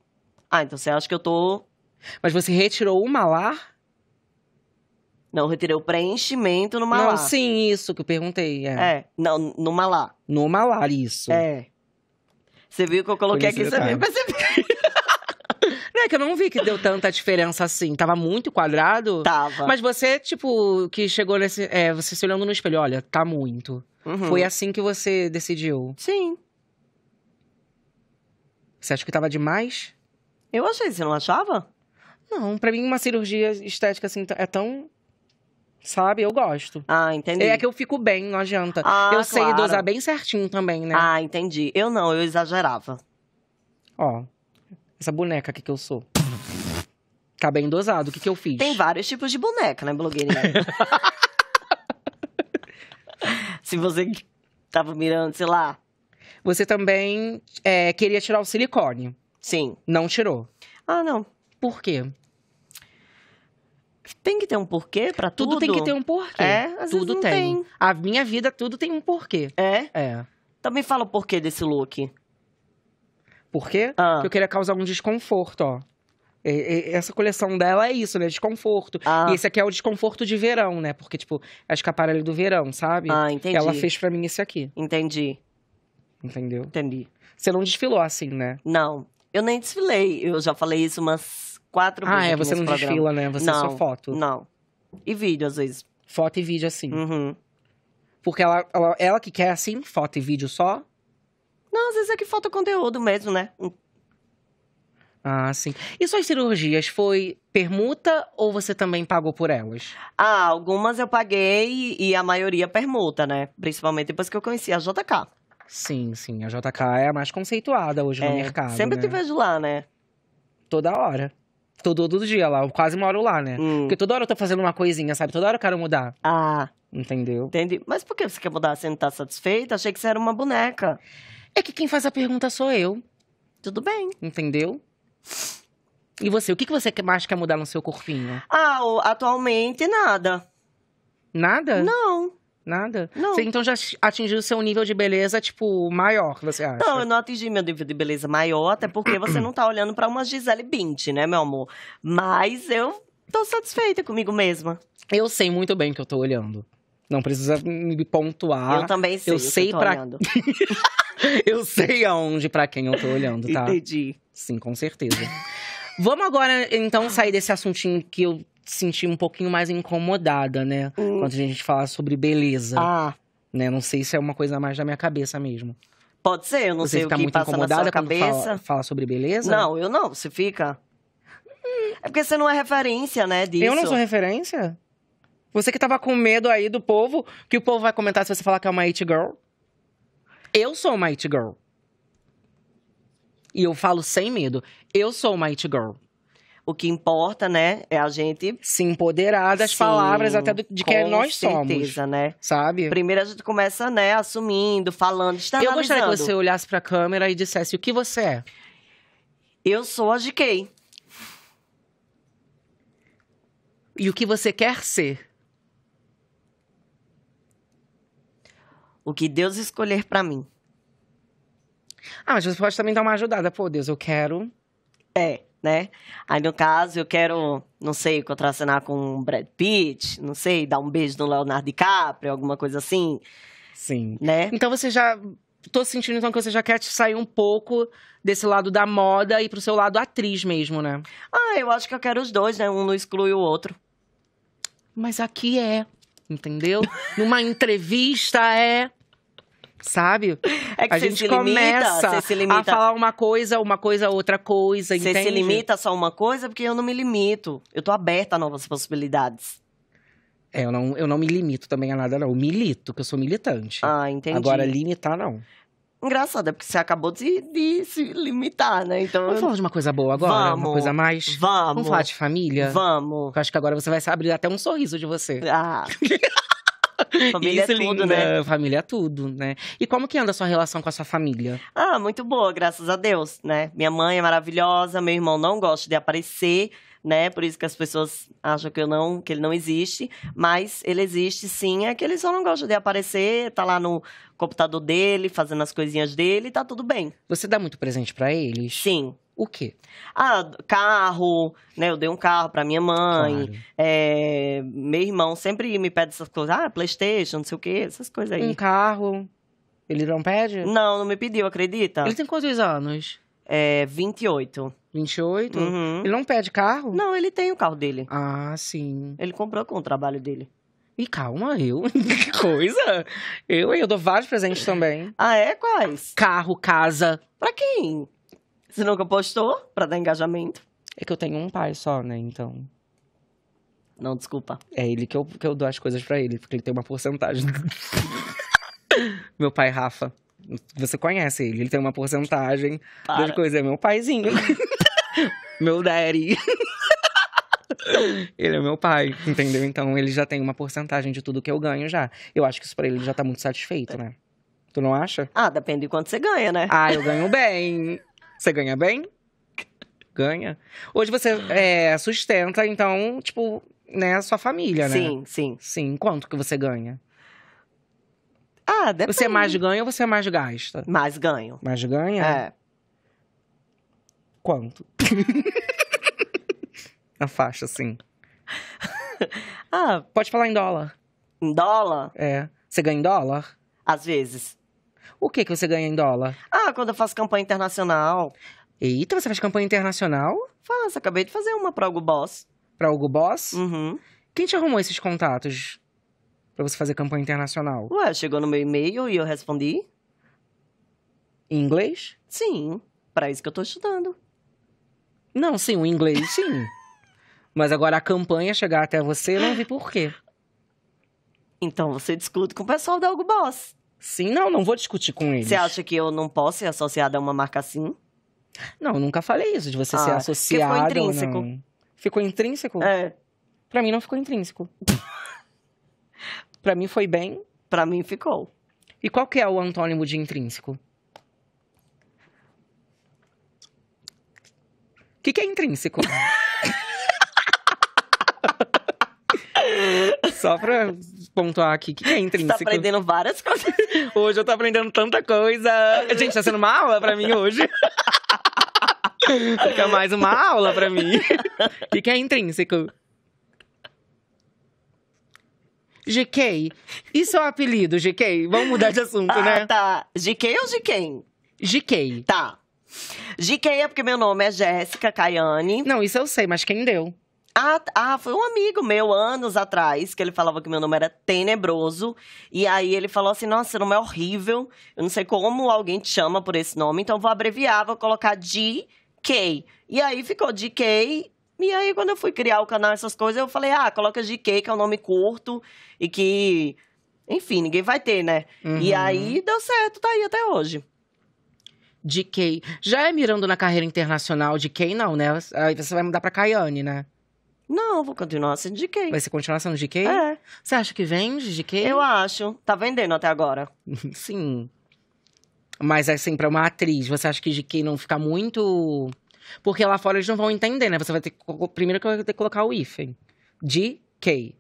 Ah, então você acha que eu tô. Mas você retirou uma lá? Não, retirei o preenchimento malar. não, lá. Sim, isso que eu perguntei. É, é não, no lá. Numa lá, isso. É. Você viu que eu coloquei aqui, você viu, percebeu. É que eu não vi que deu tanta diferença assim. Tava muito quadrado. Tava. Mas você, tipo, que chegou nesse. É, você se olhando no espelho, olha, tá muito. Uhum. Foi assim que você decidiu? Sim. Você acha que tava demais? Eu achei, você não achava? Não, pra mim uma cirurgia estética assim é tão Sabe? Eu gosto. Ah, entendi. É que eu fico bem, não adianta. Ah, eu claro. sei dosar bem certinho também, né? Ah, entendi. Eu não, eu exagerava. Ó. Essa boneca aqui que eu sou. Tá bem dosado. O que, que eu fiz? Tem vários tipos de boneca, né, blogueirinha? Se você tava mirando, sei lá. Você também é, queria tirar o silicone. Sim. Não tirou. Ah, não. Por quê? Tem que ter um porquê pra tudo. Tudo tem que ter um porquê. É, às tudo vezes não tem. tem. A minha vida, tudo tem um porquê. É? É. Também fala o porquê desse look. Por quê? Ah. Porque eu queria causar um desconforto, ó. Essa coleção dela é isso, né? Desconforto. Ah. E esse aqui é o desconforto de verão, né? Porque, tipo, a escaparelli do verão, sabe? Ah, entendi. Ela fez pra mim esse aqui. Entendi. Entendeu? Entendi. Você não desfilou assim, né? Não. Eu nem desfilei. Eu já falei isso umas quatro ah, vezes. Ah, é, você não programa. desfila, né? Você é não, só foto. Não. E vídeo, às vezes. Foto e vídeo, assim. Uhum. Porque ela, ela, ela que quer, assim, foto e vídeo só. Não, às vezes é que falta conteúdo mesmo, né? Ah, sim. E suas cirurgias foi permuta ou você também pagou por elas? Ah, algumas eu paguei e a maioria permuta, né? Principalmente depois que eu conheci a JK. Sim, sim. A JK é a mais conceituada hoje é, no mercado. Sempre né? te vejo lá, né? Toda hora. Todo, todo dia lá. Eu quase moro lá, né? Hum. Porque toda hora eu tô fazendo uma coisinha, sabe? Toda hora eu quero mudar. Ah. Entendeu? Entendi. Mas por que você quer mudar? Você não tá satisfeita? Achei que você era uma boneca. É que quem faz a pergunta sou eu. Tudo bem. Entendeu? E você, o que você mais quer mudar no seu corpinho? Ah, atualmente nada. Nada? Não. Nada? Não. Você então já atingiu o seu nível de beleza, tipo, maior, você acha? Não, eu não atingi meu nível de beleza maior, até porque você não tá olhando para uma Gisele Bint, né, meu amor? Mas eu tô satisfeita comigo mesma. Eu sei muito bem que eu tô olhando. Não precisa me pontuar. Eu também sei. Eu sei para Eu sei aonde para quem eu tô olhando, tá? Entendi. Sim, com certeza. Vamos agora então sair desse assuntinho que eu senti um pouquinho mais incomodada, né? Hum. Quando a gente falar sobre beleza. Ah. Né? Não sei se é uma coisa mais da minha cabeça mesmo. Pode ser, eu não você sei o que muito passa incomodada na sua cabeça. Fala, fala sobre beleza? Não, eu não. Você fica. É porque você não é referência, né? Disso. Eu não sou referência? Você que tava com medo aí do povo, que o povo vai comentar se você falar que é uma it girl. Eu sou uma it girl. E eu falo sem medo. Eu sou uma it girl. O que importa, né, é a gente se empoderar das Sim, palavras até do, de quem nós certeza, somos. Com certeza, né? Sabe? Primeiro a gente começa, né, assumindo, falando, externalizando. Eu gostaria que você olhasse para a câmera e dissesse o que você é. Eu sou a GK. E o que você quer ser? O que Deus escolher para mim. Ah, mas você pode também dar uma ajudada. Pô, Deus, eu quero. É, né? Aí, no caso, eu quero, não sei, contracenar com o Brad Pitt, não sei, dar um beijo no Leonardo DiCaprio, alguma coisa assim. Sim. Né? Então você já. Tô sentindo então que você já quer sair um pouco desse lado da moda e pro seu lado atriz mesmo, né? Ah, eu acho que eu quero os dois, né? Um não exclui o outro. Mas aqui é entendeu? Numa entrevista é sabe? É que a gente começa limita, a falar uma coisa, uma coisa, outra coisa, Você entende? se limita a só uma coisa porque eu não me limito. Eu tô aberta a novas possibilidades. É, eu não, eu não me limito também a nada, não. Eu milito, que eu sou militante. Ah, entendi. Agora, limitar, tá, não engraçada, porque você acabou de, de se limitar, né? Então, vamos falar de uma coisa boa agora? Vamos, uma coisa mais? Vamos. Vamos falar de família? Vamos. Eu acho que agora você vai abrir até um sorriso de você. Ah. Família é Isso é tudo, linda. né? É, família é tudo, né? E como que anda a sua relação com a sua família? Ah, muito boa, graças a Deus, né? Minha mãe é maravilhosa, meu irmão não gosta de aparecer, né? Por isso que as pessoas acham que eu não, que ele não existe, mas ele existe sim, é que ele só não gosta de aparecer, tá lá no computador dele, fazendo as coisinhas dele, tá tudo bem. Você dá muito presente para eles? Sim. O quê? Ah, carro, né? Eu dei um carro para minha mãe. Claro. É, meu irmão sempre me pede essas coisas. Ah, Playstation, não sei o quê, essas coisas aí. Um carro. Ele não pede? Não, não me pediu, acredita? Ele tem quantos anos? É, 28. 28? Uhum. Ele não pede carro? Não, ele tem o carro dele. Ah, sim. Ele comprou com o trabalho dele. E calma, eu? que coisa! Eu, eu dou vários presentes também. Ah, é? Quais? Carro, casa. Pra quem? Se nunca postou, pra dar engajamento. É que eu tenho um pai só, né? Então. Não, desculpa. É ele que eu, que eu dou as coisas pra ele, porque ele tem uma porcentagem. Meu pai, Rafa. Você conhece ele, ele tem uma porcentagem Para. das coisas. É meu paizinho. meu daddy. ele é meu pai, entendeu? Então ele já tem uma porcentagem de tudo que eu ganho já. Eu acho que isso pra ele já tá muito satisfeito, né? Tu não acha? Ah, depende de quanto você ganha, né? Ah, eu ganho bem. Você ganha bem? Ganha. Hoje você é, sustenta, então, tipo, né, a sua família, né? Sim, sim. Sim. Quanto que você ganha? Ah, depende. Você é mais ganha ou você é mais gasta? Mais ganho. Mais ganha? É. Quanto? Na faixa, assim. ah, Pode falar em dólar. em dólar? É. Você ganha em dólar? Às vezes. O que que você ganha em dólar? Ah, quando eu faço campanha internacional. Eita, você faz campanha internacional? Faço, acabei de fazer uma pra Hugo Boss. Pra Hugo Boss? Uhum. Quem te arrumou esses contatos pra você fazer campanha internacional? Ué, chegou no meu e-mail e eu respondi. Em inglês? Sim, pra isso que eu tô estudando. Não, sim, o inglês, sim. Mas agora a campanha chegar até você, não vi por quê. Então você discute com o pessoal da Hugo Boss. Sim, não, não vou discutir com eles. Você acha que eu não posso ser associada a uma marca assim? Não, nunca falei isso de você ah, ser associada. Ficou intrínseco. Não. Ficou intrínseco? É. Pra mim não ficou intrínseco. pra mim foi bem. Pra mim ficou. E qual que é o antônimo de intrínseco? O que, que é intrínseco? Só pra pontuar aqui, o que, que é intrínseco? Você tá aprendendo várias coisas. Hoje eu tô aprendendo tanta coisa. Gente, tá sendo uma aula pra mim hoje. Fica mais uma aula pra mim. O que, que é intrínseco? GK. E seu apelido, GK? Vamos mudar de assunto, ah, né? Tá. GK ou GK? GK. Tá. De é? Porque meu nome é Jéssica Caiane. Não, isso eu sei, mas quem deu? Ah, ah, foi um amigo meu, anos atrás, que ele falava que meu nome era tenebroso. E aí ele falou assim: nossa, seu nome é horrível. Eu não sei como alguém te chama por esse nome, então vou abreviar, vou colocar DK. E aí ficou DK. E aí, quando eu fui criar o canal, essas coisas, eu falei: ah, coloca GK, que é um nome curto e que. Enfim, ninguém vai ter, né? Uhum. E aí deu certo, tá aí até hoje de Kay. Já é mirando na carreira internacional de Kay, não, né? Aí você vai mudar pra Kayane, né? Não, vou continuar sendo de quem? Vai ser continuação de quem? É. Você acha que vende de quem? Eu acho. Tá vendendo até agora. Sim. Mas assim, é pra uma atriz, você acha que de quem não fica muito. Porque lá fora eles não vão entender, né? Você vai ter que. Primeiro que vai ter que colocar o hífen. De quem?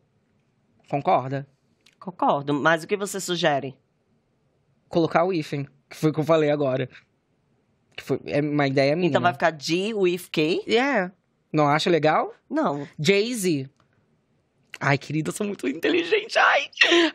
Concorda? Concordo. Mas o que você sugere? Colocar o hífen, que foi o que eu falei agora. Que foi, é uma ideia minha. Então vai né? ficar G with K? Yeah. Não acha legal? Não. Jay-Z. Ai, querida, eu sou muito inteligente. Ai,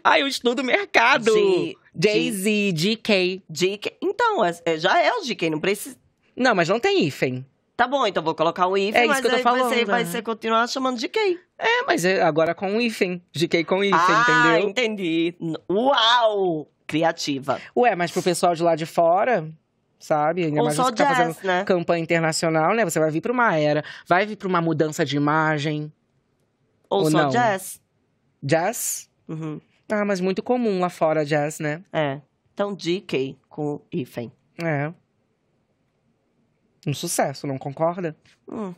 ai eu estudo mercado. G, Jay-Z, GK. GK. Então, é, é, já é o GK, não precisa. Não, mas não tem hífen. Tá bom, então vou colocar o hífen, é mas isso que eu tô falando. Vai, ser, é. vai ser continuar chamando de GK. É, mas é agora com o hífen. GK com hífen, ah, entendeu? entendi. Uau! Criativa. Ué, mas pro pessoal de lá de fora, sabe? Ainda mais só tá jazz, fazendo né? campanha internacional, né? Você vai vir para uma era, vai vir para uma mudança de imagem. Ou, ou só não. jazz. Jazz? Uhum. Ah, mas muito comum lá fora jazz, né? É. Então, DK com hífen. É. Um sucesso, não concorda? Hum.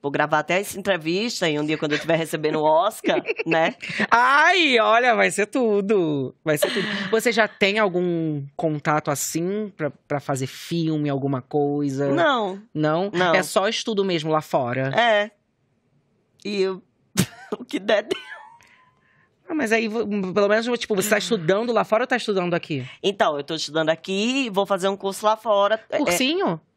Vou gravar até essa entrevista e um dia quando eu estiver recebendo o Oscar, né? Ai, olha, vai ser tudo. Vai ser tudo. Você já tem algum contato assim para fazer filme, alguma coisa? Não. Não? Não. É só estudo mesmo lá fora? É. E eu... o que der, deu. Ah, mas aí, pelo menos, tipo, você está estudando lá fora ou está estudando aqui? Então, eu estou estudando aqui e vou fazer um curso lá fora. É, Cursinho? É...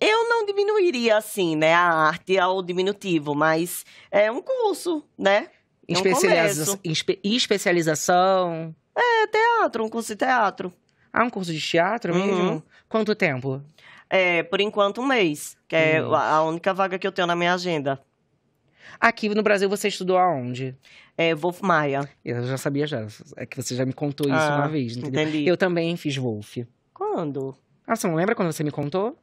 Eu não diminuiria assim, né, a arte ao diminutivo, mas é um curso, né? É um curso espe especialização. É, teatro, um curso de teatro. Ah, um curso de teatro uhum. mesmo? Quanto tempo? É, por enquanto, um mês, que é hum. a única vaga que eu tenho na minha agenda. Aqui no Brasil você estudou aonde? É, Wolf Maia. Eu já sabia já. É que você já me contou isso ah, uma vez, entendeu? Entendi. Eu também fiz Wolf. Quando? Ah, você não lembra quando você me contou?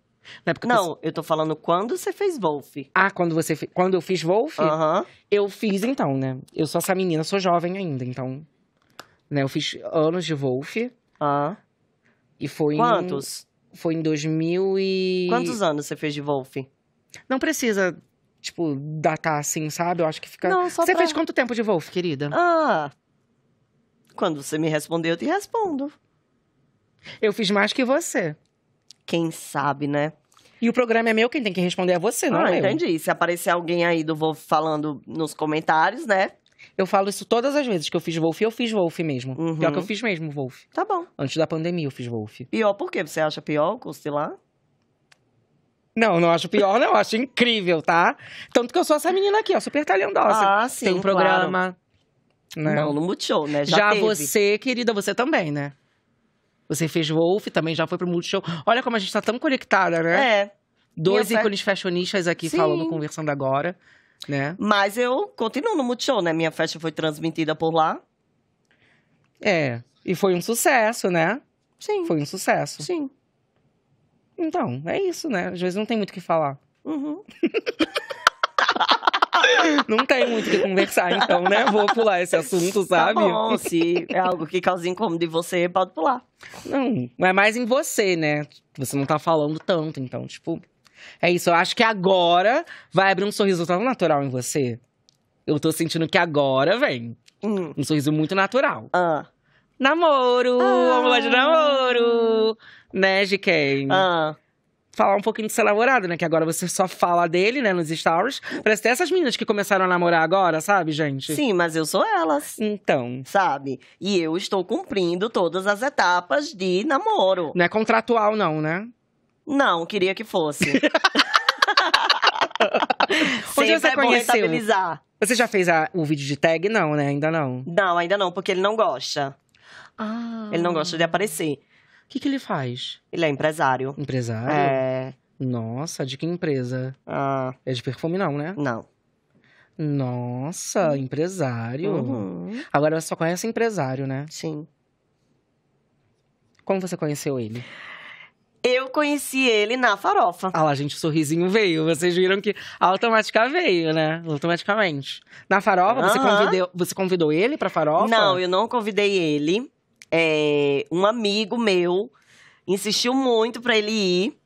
não, você... eu tô falando quando você fez Wolf. Ah, quando você quando eu fiz Wolf? Aham. Eu fiz então, né? Eu sou essa menina, sou jovem ainda, então. Né, eu fiz anos de Wolf. Ah. E foi Quantos? Em... Foi em 2000 e... Quantos anos você fez de Wolf? Não precisa tipo datar assim, sabe? Eu acho que fica Não, só Você pra... fez quanto tempo de Wolf, querida? Ah. Quando você me responder, eu te respondo. Eu fiz mais que você. Quem sabe, né? E o programa é meu, quem tem que responder é você, não ah, é entendi. entendi. Se aparecer alguém aí do Wolf falando nos comentários, né? Eu falo isso todas as vezes que eu fiz Wolf, eu fiz Wolf mesmo. Uhum. Pior que eu fiz mesmo Wolf. Tá bom. Antes da pandemia eu fiz Wolf. Pior por quê? Você acha pior o curso de lá? Não, não acho pior, não. Acho incrível, tá? Tanto que eu sou essa menina aqui, ó, super talentosa. Ah, sim, Tem um programa. Claro. Né? Não, no Multishow, né? Já, Já você, querida, você também, né? Você fez Wolf, também já foi pro Multishow. Olha como a gente tá tão conectada, né? É. Dois ícones fashionistas aqui Sim. falando, conversando agora, né? Mas eu continuo no Multishow, né? Minha festa foi transmitida por lá. É. E foi um sucesso, né? Sim. Foi um sucesso. Sim. Então, é isso, né? Às vezes não tem muito o que falar. Uhum. Não tem muito o que conversar, então, né? Vou pular esse assunto, tá sabe? Tá bom, se é algo que causa incômodo em você, pode pular. Não, é mais em você, né? Você não tá falando tanto, então, tipo. É isso, eu acho que agora vai abrir um sorriso tão natural em você. Eu tô sentindo que agora vem. Hum. Um sorriso muito natural. Ah. Namoro! Ah. Vamos lá de namoro! Né, GK? Ah falar um pouquinho do seu namorado, né? Que agora você só fala dele, né, nos stories. Parece até essas meninas que começaram a namorar agora, sabe, gente? Sim, mas eu sou elas. Então. Sabe? E eu estou cumprindo todas as etapas de namoro. Não é contratual, não, né? Não, queria que fosse. Onde você é conheceu? Você já fez a, o vídeo de tag? Não, né? Ainda não. Não, ainda não, porque ele não gosta. Ah. Ele não gosta de aparecer que, que ele faz? Ele é empresário. Empresário? É. Nossa, de que empresa? Ah. É de perfume, não, né? Não. Nossa, empresário. Uhum. Agora você só conhece empresário, né? Sim. Como você conheceu ele? Eu conheci ele na farofa. Ah lá, gente, o sorrisinho veio. Vocês viram que automaticamente veio, né? Automaticamente. Na farofa, uhum. você, convidou, você convidou ele pra farofa? Não, eu não convidei ele é, um amigo meu insistiu muito para ele ir.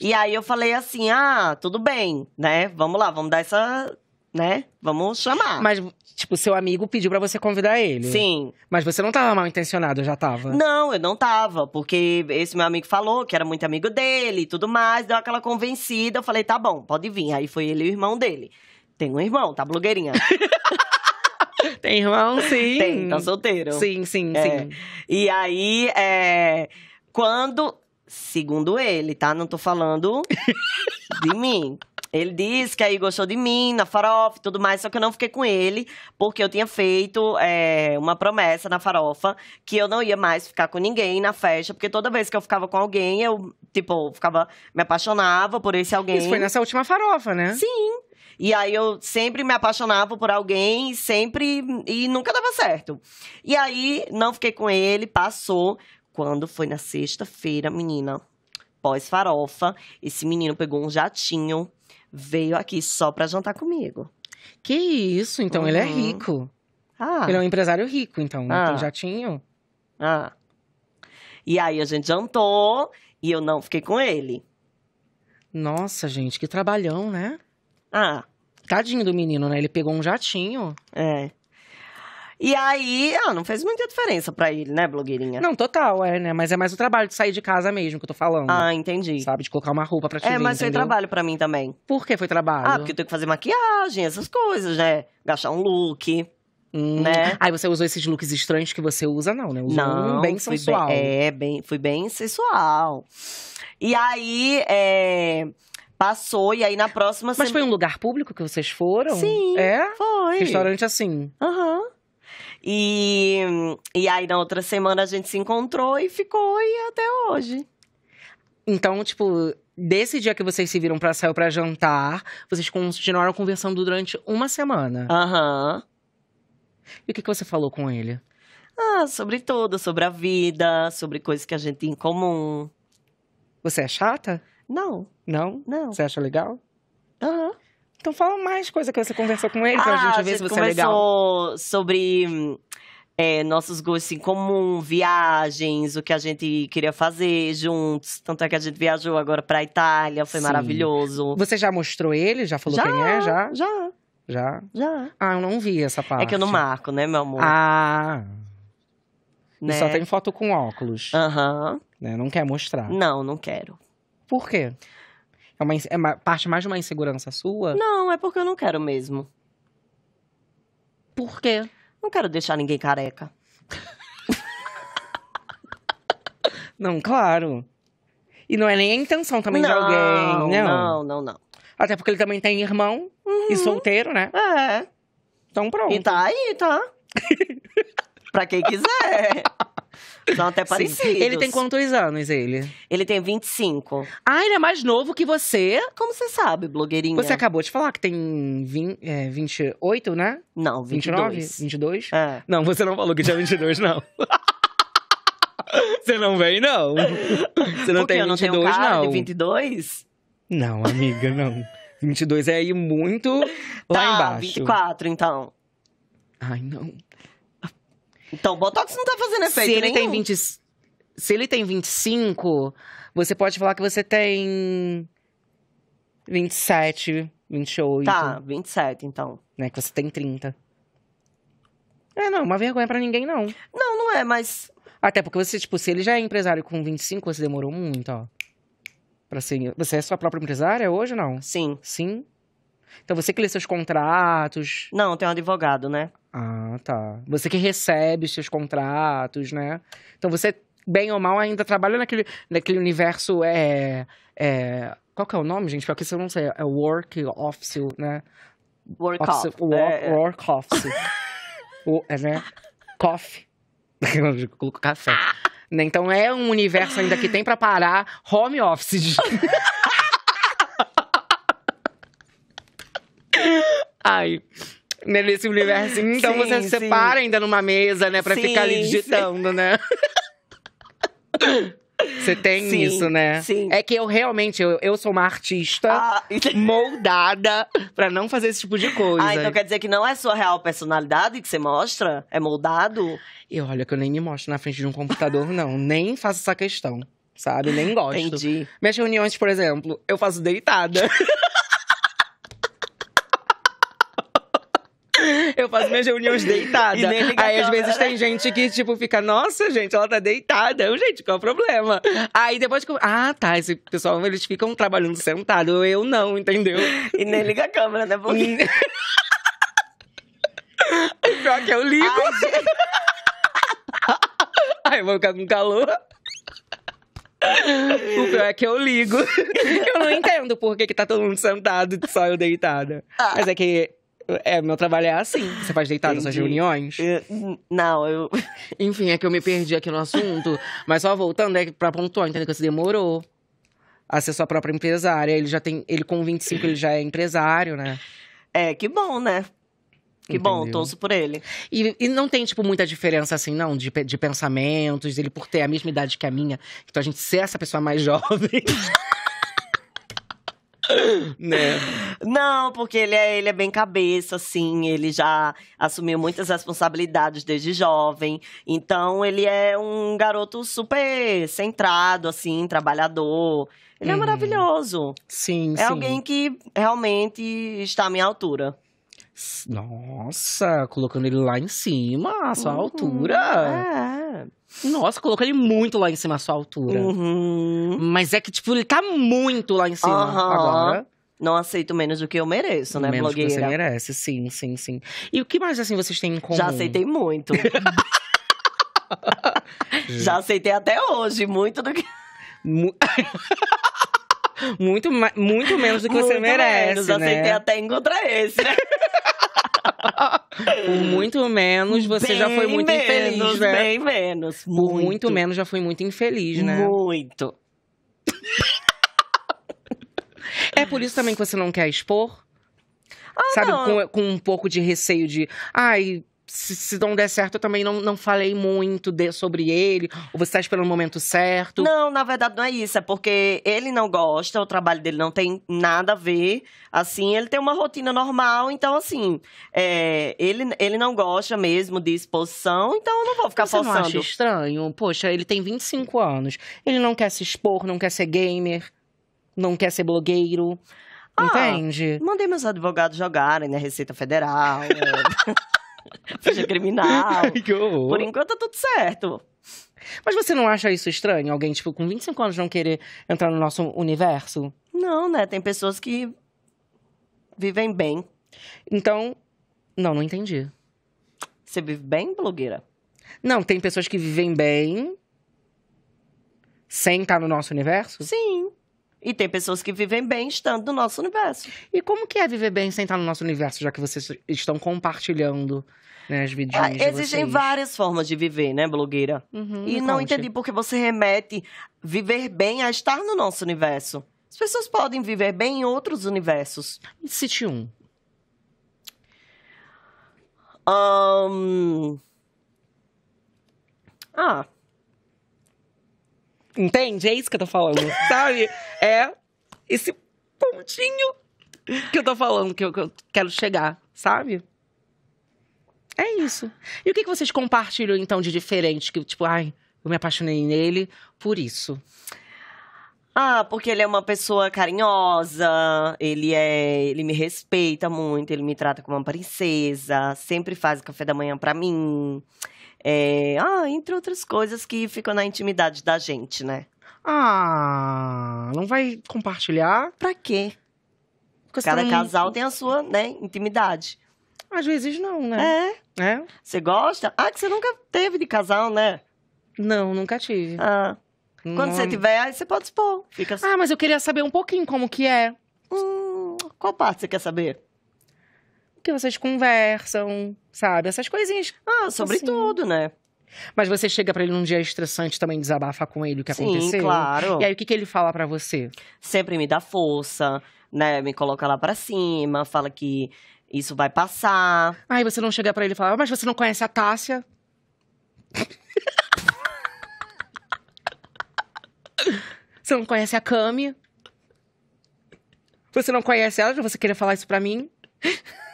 E aí eu falei assim: "Ah, tudo bem, né? Vamos lá, vamos dar essa, né? Vamos chamar". Mas tipo, seu amigo pediu para você convidar ele. Sim. Mas você não tava mal intencionado, já tava. Não, eu não tava, porque esse meu amigo falou que era muito amigo dele e tudo mais, deu aquela convencida, eu falei: "Tá bom, pode vir". Aí foi ele e o irmão dele. Tem um irmão, tá blogueirinha. Tem irmão, sim. Tem, tá solteiro. Sim, sim, é. sim. E aí, é, quando. Segundo ele, tá? Não tô falando de mim. Ele disse que aí gostou de mim, na farofa e tudo mais, só que eu não fiquei com ele, porque eu tinha feito é, uma promessa na farofa que eu não ia mais ficar com ninguém na festa, porque toda vez que eu ficava com alguém, eu, tipo, ficava, me apaixonava por esse alguém. Isso foi nessa última farofa, né? Sim. E aí eu sempre me apaixonava por alguém, sempre. E nunca dava certo. E aí não fiquei com ele, passou. Quando foi na sexta-feira, menina, pós-farofa, esse menino pegou um jatinho, veio aqui só pra jantar comigo. Que isso? Então uhum. ele é uhum. rico. Ah. Ele é um empresário rico, então. Ah. Então jatinho. Ah. E aí a gente jantou e eu não fiquei com ele. Nossa, gente, que trabalhão, né? Ah, Tadinho do menino, né? Ele pegou um jatinho. É. E aí, ah, não fez muita diferença para ele, né, blogueirinha? Não, total, é, né? Mas é mais o trabalho de sair de casa mesmo que eu tô falando. Ah, entendi. Sabe, de colocar uma roupa pra te É, mas entendeu? foi trabalho para mim também. Por que foi trabalho? Ah, porque eu tenho que fazer maquiagem, essas coisas, né? Gastar um look. Hum. Né? Aí você usou esses looks estranhos que você usa, não, né? Usou não, um bem sensual. Bem, é, bem, fui bem sensual. E aí, é, Passou, e aí na próxima... semana. Mas foi um lugar público que vocês foram? Sim, é? foi. Restaurante assim? Aham. Uhum. E, e aí na outra semana a gente se encontrou e ficou, e até hoje. Então, tipo, desse dia que vocês se viram pra sair pra jantar, vocês continuaram conversando durante uma semana. Aham. Uhum. E o que, que você falou com ele? Ah, sobre tudo, sobre a vida, sobre coisas que a gente tem em comum. Você é chata? Não. Não? Não. Você acha legal? Aham. Então fala mais coisa que você conversou com ele pra ah, gente ver se você é legal. sobre é, nossos gostos em comum, viagens, o que a gente queria fazer juntos. Tanto é que a gente viajou agora pra Itália, foi Sim. maravilhoso. Você já mostrou ele? Já falou já, quem é? Já? Já. Já? Já. Ah, eu não vi essa parte. É que eu não marco, né, meu amor? Ah. Né? E só né? tem foto com óculos. Aham. Né? Não quer mostrar. Não, não quero. Por quê? É uma, é uma parte mais de uma insegurança sua? Não, é porque eu não quero mesmo. Por quê? Não quero deixar ninguém careca. não, claro. E não é nem a intenção também não, de alguém, não. Não, não, não. Até porque ele também tem irmão uhum. e solteiro, né? É. Então pronto. E tá aí, tá? pra quem quiser. São até parecidos. Sim, Ele tem quantos anos, ele? Ele tem 25. Ah, ele é mais novo que você? Como você sabe, blogueirinha? Você acabou de falar que tem 20, é, 28, né? Não, 22. 29? 22? É. Não, você não falou que tinha 22, não. Você não vem, não. Você não Porque tem 22, eu não. Tenho cara não. De 22? Não, amiga, não. 22 é aí muito tá, lá embaixo. 24, então. Ai, não. Então, Botox não tá fazendo efeito Se ele tem 20, se ele tem 25, você pode falar que você tem 27, 28. Tá, 27, então. Né, que você tem 30. É, não, uma vergonha para ninguém, não. Não, não é, mas... Até porque você, tipo, se ele já é empresário com 25, você demorou muito, ó. Pra ser... Você é sua própria empresária hoje ou não? Sim. Sim? Então você que lê seus contratos... Não, tem um advogado, né? Ah, tá. Você que recebe os seus contratos, né? Então você, bem ou mal, ainda trabalha naquele, naquele universo. É, é, qual que é o nome, gente? Porque se eu não sei, é Work Office, né? Work Office. Off, work, é. é. work Office. o, é, né? Coffee. eu coloco café. Né? Então é um universo ainda que tem para parar home office. Ai né, nesse universo. Então sim, você se separa ainda numa mesa, né? Pra ficar ali digitando, né? Você tem sim, isso, né? Sim. É que eu realmente, eu, eu sou uma artista ah, moldada para não fazer esse tipo de coisa. Ah, então quer dizer que não é sua real personalidade que você mostra? É moldado? E olha que eu nem me mostro na frente de um computador, não. Nem faço essa questão, sabe? Nem gosto. Entendi. Minhas reuniões, por exemplo, eu faço deitada. Eu faço minhas reuniões deitada. Aí às vezes né? tem gente que, tipo, fica, nossa, gente, ela tá deitada. Eu, gente, qual é o problema? Aí depois que. Ah, tá. Esse pessoal, eles ficam trabalhando sentado. Eu não, entendeu? E nem liga a câmera, né? Porque... Pior que eu ligo. Ai, gente... Ai, eu vou ficar com calor. O pior é que eu ligo. Eu não entendo por que, que tá todo mundo sentado e só eu deitada. Ah. Mas é que é, meu trabalho é assim. Você faz deitado Entendi. essas reuniões? Eu, hum, não, eu. Enfim, é que eu me perdi aqui no assunto. mas só voltando, é pra pontuar, entendeu? Que você demorou a ser sua própria empresária. Ele já tem. Ele com 25, ele já é empresário, né? É, que bom, né? Que Entendeu? bom, torço por ele. E, e, não tem, tipo, muita diferença, assim, não, de, de pensamentos, ele por ter a mesma idade que a minha. Então a gente ser essa pessoa mais jovem. né? Não, porque ele é, ele é bem cabeça, assim, ele já assumiu muitas responsabilidades desde jovem. Então, ele é um garoto super centrado, assim, trabalhador. Ele é uhum. é maravilhoso. Sim, é sim. É alguém que realmente está à minha altura. Nossa, colocando ele lá em cima, a sua uhum. altura. É. Nossa, colocou ele muito lá em cima, a sua altura. Uhum. Mas é que, tipo, ele tá muito lá em cima uhum. agora. Não aceito menos do que eu mereço, né, menos blogueira? Menos que você merece, sim, sim, sim. E o que mais, assim, vocês têm em comum? Já aceitei muito. Já aceitei até hoje muito do que... Muito, muito menos do que muito você merece. Menos. Né? Aceitei até encontrar esse. Por muito menos, você bem já foi muito menos, infeliz, né? Bem menos. Muito. Por muito menos, já foi muito infeliz, né? Muito. É por isso também que você não quer expor? Ah, sabe, não. Com, com um pouco de receio de. Ai, se, se, não der certo, eu também não, não falei muito de, sobre ele. Ou você está esperando o momento certo? Não, na verdade não é isso. É porque ele não gosta, o trabalho dele não tem nada a ver. Assim, ele tem uma rotina normal. Então, assim, é, ele, ele não gosta mesmo de exposição. Então, eu não vou ficar você forçando. Não acha estranho? Poxa, ele tem 25 anos. Ele não quer se expor, não quer ser gamer, não quer ser blogueiro. Ah, Entende? Mandei meus advogados jogarem na né? Receita Federal. Né? seja criminal. que horror. Por enquanto tá tudo certo. Mas você não acha isso estranho? Alguém, tipo, com 25 anos não querer entrar no nosso universo? Não, né? Tem pessoas que vivem bem. Então, não, não entendi. Você vive bem, blogueira? Não, tem pessoas que vivem bem sem estar tá no nosso universo? Sim. E tem pessoas que vivem bem estando no nosso universo. E como que é viver bem sem estar no nosso universo, já que vocês estão compartilhando né, as vidinhas ah, Existem várias formas de viver, né, blogueira? Uhum, e não conte. entendi porque você remete viver bem a estar no nosso universo. As pessoas podem viver bem em outros universos. E cite um. um... Ah, Entende? É isso que eu tô falando, sabe? É esse pontinho que eu tô falando, que eu, que eu quero chegar, sabe? É isso. E o que, que vocês compartilham, então, de diferente? Que, tipo, ai, eu me apaixonei nele por isso. Ah, porque ele é uma pessoa carinhosa, ele é, ele me respeita muito, ele me trata como uma princesa, sempre faz café da manhã para mim. É, ah, entre outras coisas que ficam na intimidade da gente, né? Ah, não vai compartilhar? Pra quê? Porque Cada casal tem a sua, né, intimidade. Às vezes não, né? É. É? Você gosta? Ah, que você nunca teve de casal, né? Não, nunca tive. Ah. Quando você tiver, aí você pode expor. Fica... Ah, mas eu queria saber um pouquinho como que é. Hum, qual parte você quer saber? que vocês conversam, sabe? Essas coisinhas. Ah, então, sobretudo assim. né? Mas você chega para ele num dia estressante também desabafa com ele o que Sim, aconteceu. claro. E aí o que, que ele fala para você? Sempre me dá força, né? Me coloca lá para cima, fala que isso vai passar. Aí você não chega para ele e fala, ah, mas você não conhece a Tássia? você não conhece a Cami? Você não conhece ela? Você queria falar isso pra mim?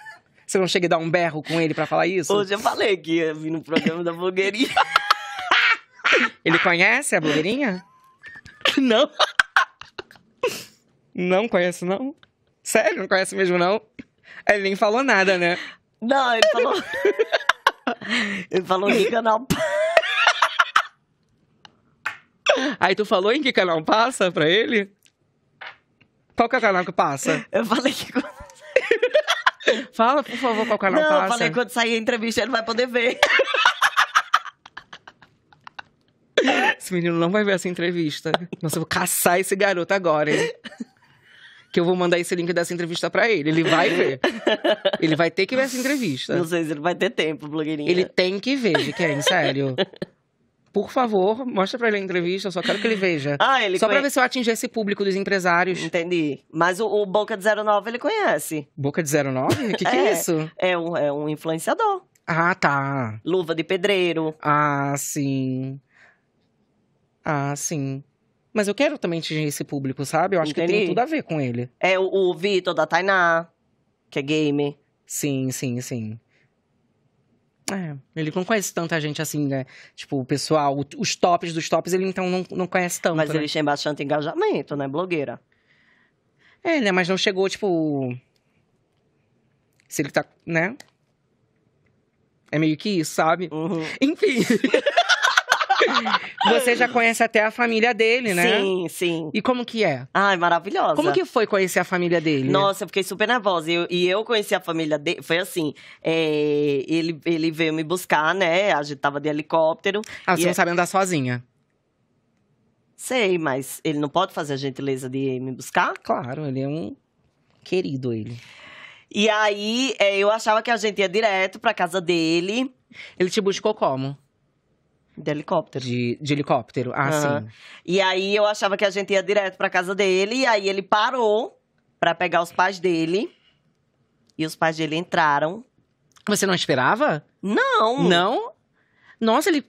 Você não chega e dá um berro com ele pra falar isso? Hoje eu falei que ia vir no programa da blogueirinha. Ele conhece a blogueirinha? Não. Não conheço, não? Sério, não conhece mesmo, não? Ele nem falou nada, né? Não, ele falou. ele falou que canal. Aí tu falou em que canal passa pra ele? Qual que é o canal que passa? Eu falei que. Fala, por favor, qual canal não, passa. Não, falei quando sair a entrevista ele vai poder ver. Esse menino não vai ver essa entrevista. Nossa, eu vou caçar esse garoto agora, hein? Que eu vou mandar esse link dessa entrevista para ele. Ele vai ver. Ele vai ter que ver essa entrevista. Não sei se ele vai ter tempo, blogueirinha. Ele tem que ver, Jiquem, sério por favor, mostra pra ele a entrevista, eu só quero que ele veja. Ah, ele Só conhe... pra ver se eu atingir esse público dos empresários. Entendi. Mas o, o Boca de 09 ele conhece. Boca de 09? O que, que é, é, isso? É um, é um influenciador. Ah, tá. Luva de pedreiro. Ah, sim. Ah, sim. Mas eu quero também atingir esse público, sabe? Eu acho Entendi. que tem tudo a ver com ele. É o, o Vitor da Tainá, que é gamer. Sim, sim, sim. É, ele não conhece tanta gente assim, né? Tipo, o pessoal, os tops dos tops, ele então não, não conhece tanto. Mas né? ele tem bastante engajamento, né? Blogueira. É, né? Mas não chegou, tipo. Se ele tá. né? É meio que isso, sabe? Uhum. Enfim. Você já conhece até a família dele, né? Sim, sim. E como que é? Ai, maravilhosa. Como que foi conhecer a família dele? Nossa, eu fiquei super nervosa. E eu, e eu conheci a família dele. Foi assim: é, ele, ele veio me buscar, né? A gente tava de helicóptero. Ah, você não é... sabe andar sozinha? Sei, mas ele não pode fazer a gentileza de me buscar? Claro, ele é um querido, ele. E aí, é, eu achava que a gente ia direto pra casa dele. Ele te buscou como? De helicóptero. De, de helicóptero, ah, uhum. sim. E aí eu achava que a gente ia direto pra casa dele, e aí ele parou para pegar os pais dele. E os pais dele entraram. Você não esperava? Não. Não? Nossa, ele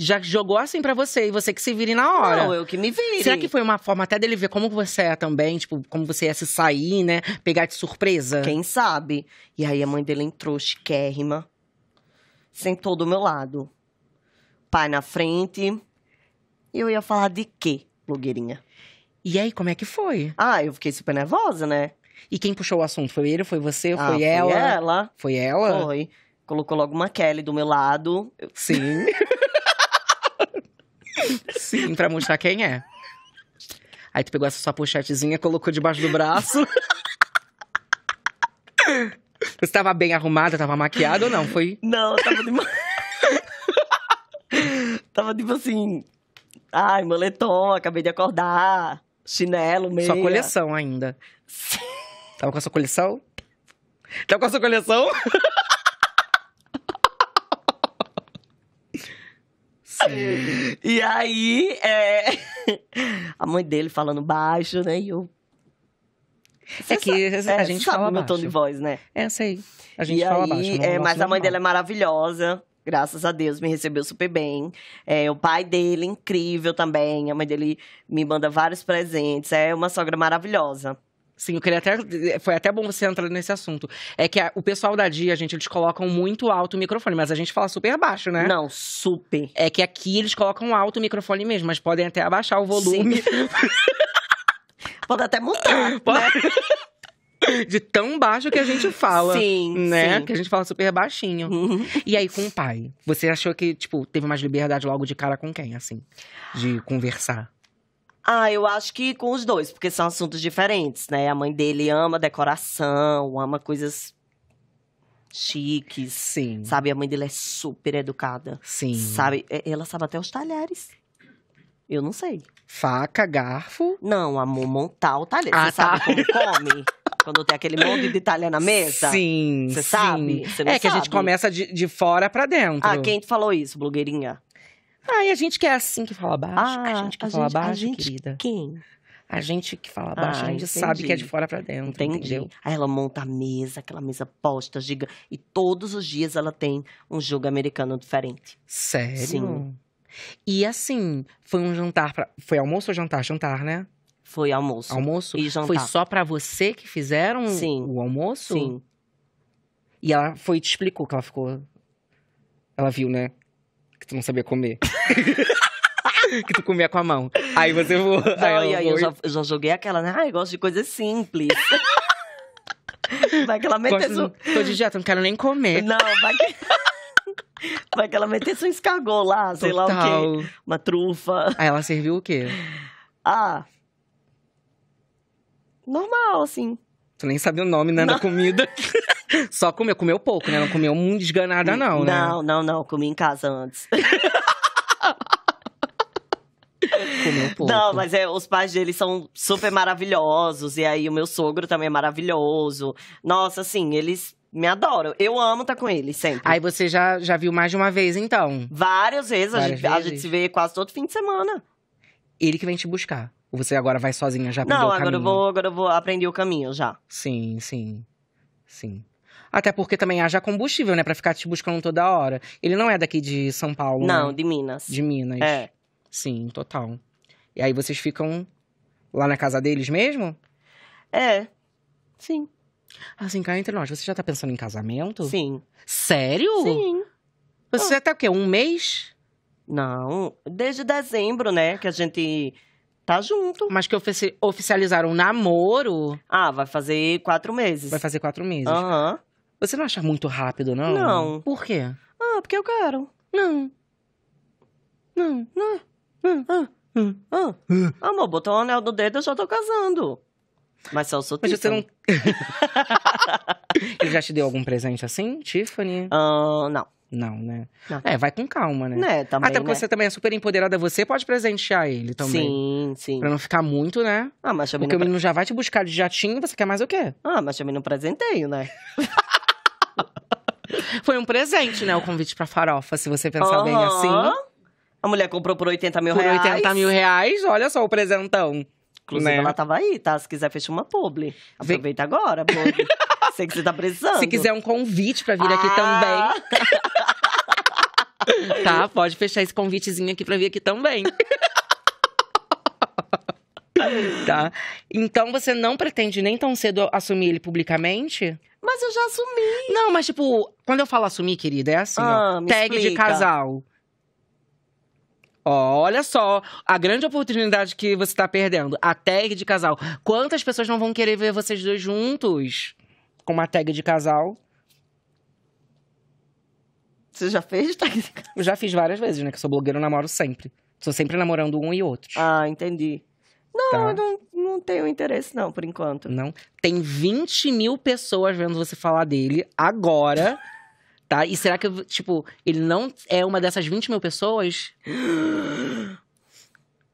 já jogou assim para você e você que se vire na hora. Não, eu que me vire. Será que foi uma forma até dele ver como você é também, tipo, como você ia se sair, né? Pegar de surpresa? Quem sabe? E aí a mãe dele entrou chiquérrima, sentou do meu lado pai na frente. E eu ia falar de quê, blogueirinha? E aí, como é que foi? Ah, eu fiquei super nervosa, né? E quem puxou o assunto? Foi ele, foi você, ah, foi, ela? Foi ela. Foi ela? Foi. Colocou logo uma Kelly do meu lado. Sim. Sim, pra mostrar quem é. Aí tu pegou essa sua pochetezinha, colocou debaixo do braço. Você tava bem arrumada, tava maquiada ou não? Foi? Não, eu tava demais. Tava tipo assim. Ai, moletom, acabei de acordar. Chinelo, mesmo Sua coleção ainda. Sim. Tava com a sua coleção? Tava com a sua coleção? Sim. E aí, é... a mãe dele falando baixo, né? E eu. é que é, a gente sabe fala o meu tom de voz, né? É, sei. A gente e fala aí, baixo. É, mas a mãe dela é maravilhosa graças a Deus, me recebeu super bem. É, o pai dele, incrível também. A mãe dele me manda vários presentes. É uma sogra maravilhosa. Sim, eu queria até. Foi até bom você entrar nesse assunto. É que a, o pessoal da Dia, gente, eles colocam muito alto o microfone, mas a gente fala super baixo, né? Não, super. É que aqui eles colocam alto o microfone mesmo, mas podem até abaixar o volume. Sim. Pode até mudar. Pode. Né? De tão baixo que a gente fala. Sim. Né? Sim. Que a gente fala super baixinho. Uhum. E aí, com o pai, você achou que, tipo, teve mais liberdade logo de cara com quem, assim? De conversar? Ah, eu acho que com os dois, porque são assuntos diferentes, né? A mãe dele ama decoração, ama coisas chiques. Sim. Sabe, a mãe dele é super educada. Sim. Sabe, ela sabe até os talheres. Eu não sei. Faca, garfo? Não, amor, montar o talher. Ah, Você tá. sabe como come? Quando tem aquele monte de Itália na mesa? Sim. Você sabe? Cê é que a gente começa de, de fora pra dentro. Ah, quem falou isso, blogueirinha? Ah, e a gente que é assim que fala baixo. Ah, a gente que a fala gente, baixo, a gente, querida. Quem? A gente que fala ah, baixo, ah, a gente entendi. sabe que é de fora para dentro, entendi. entendeu? Aí ela monta a mesa, aquela mesa posta, gigante. E todos os dias ela tem um jogo americano diferente. Sério? Sim. E assim, foi um jantar, pra... foi almoço ou jantar? Jantar, né? Foi almoço. Almoço? E jantar. Foi só para você que fizeram Sim. o almoço? Sim. E ela foi te explicou que ela ficou. Ela viu, né? Que tu não sabia comer. que tu comia com a mão. Aí você voou. Aí, aí eu, já, eu já joguei aquela, né? Ai, gosto de coisa simples. Vai que ela metesse um... Tô de dieta, não quero nem comer. Não, vai que... vai que ela metesse um escargot lá, sei Total. lá o quê. Uma trufa. Aí ela serviu o quê? Ah, normal, assim. Tu nem sabia o nome, né, não. da comida. Só comeu, comeu pouco, né? Não comeu muito desganada, não, né? Não, não, não. Comi em casa antes. comeu pouco. Não, mas é, os pais dele são super maravilhosos. E aí, o meu sogro também é maravilhoso. Nossa, assim, eles me adoram. Eu amo estar tá com eles sempre. Aí você já, já viu mais de uma vez, então? Várias vezes. Várias a, gente, vezes. a gente se vê quase todo fim de semana. Ele que vem te buscar. Ou você agora vai sozinha, já aprendeu Não, o caminho? Não, agora eu vou, agora eu vou aprender o caminho já. Sim, sim. Sim. Até porque também haja combustível, né? Pra ficar te buscando toda hora. Ele não é daqui de São Paulo. Não, né? de Minas. De Minas. É. Sim, total. E aí vocês ficam lá na casa deles mesmo? É. Sim. Assim, cá entre nós, você já tá pensando em casamento? Sim. Sério? Sim. Você ah. até o quê? Um mês? Não. Desde dezembro, né? Que a gente Tá junto. Mas que ofici oficializaram um namoro. Ah, vai fazer quatro meses. Vai fazer quatro meses. Aham. Uhum. Você não acha muito rápido, não? Não. Por quê? Ah, porque eu quero. Não. Não. Não. Não. Ah. Hum. Ah. Ah. Amor, botou o anel no dedo, eu já tô casando. Mas eu sou Mas você não... Ele já te deu algum presente assim, Tiffany? Uh, não. Não, né? Não. É, vai com calma, né? né? Também, Até porque né? você também é super empoderada, você pode presentear ele também. Sim, sim. Pra não ficar muito, né? Ah, mas também Porque não... o menino já vai te buscar de jatinho, você quer mais o quê? Ah, mas também não presenteio, né? Foi um presente, né? O convite pra farofa, se você pensar uhum. bem assim. A mulher comprou por 80 mil por reais. Por 80 mil reais, olha só o presentão. Inclusive, né? ela tava aí, tá? Se quiser, fecha uma publi. Aproveita Vem... agora, publi. Sei que você tá precisando. Se quiser um convite pra vir ah. aqui também. Ah! tá, pode fechar esse convitezinho aqui pra vir aqui também. tá? Então você não pretende nem tão cedo assumir ele publicamente? Mas eu já assumi. Não, mas tipo, quando eu falo assumir, querida, é assim, ah, ó. Tag explica. de casal olha só a grande oportunidade que você está perdendo. A tag de casal. Quantas pessoas não vão querer ver vocês dois juntos com uma tag de casal? Você já fez tag de casal? Eu já fiz várias vezes, né? Que eu sou blogueiro, eu namoro sempre. Sou sempre namorando um e outro. Ah, entendi. Não, tá. eu não, não tenho interesse, não, por enquanto. Não. Tem 20 mil pessoas vendo você falar dele agora. Tá? E será que, tipo, ele não é uma dessas 20 mil pessoas?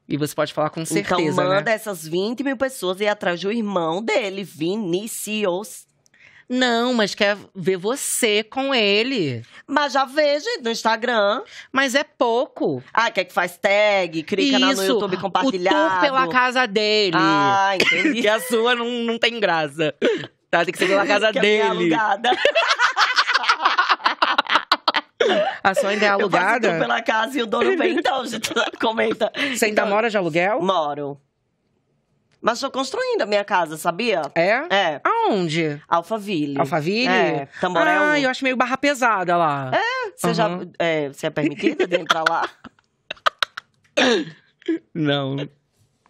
E você pode falar com então certeza. Então manda né? essas 20 mil pessoas e atrás do irmão dele, Vinicius Não, mas quer ver você com ele. Mas já vejo no Instagram. Mas é pouco. Ah, quer que faz tag, clica Isso, no YouTube compartilhado. O tour pela casa dele. Ah, entendi. que a sua não, não tem graça. Tá, tem que ser pela casa que é dele. É ainda é alugada? Eu passo né? pela casa e o dono vem, então, gente, comenta. É, você ainda então, mora de aluguel? Moro. Mas estou construindo a minha casa, sabia? É? É. Aonde? Alphaville. Alphaville? É. Tamborel. Ah, eu acho meio barra pesada lá. É? Você uhum. já... É, você é permitida de entrar lá? Não.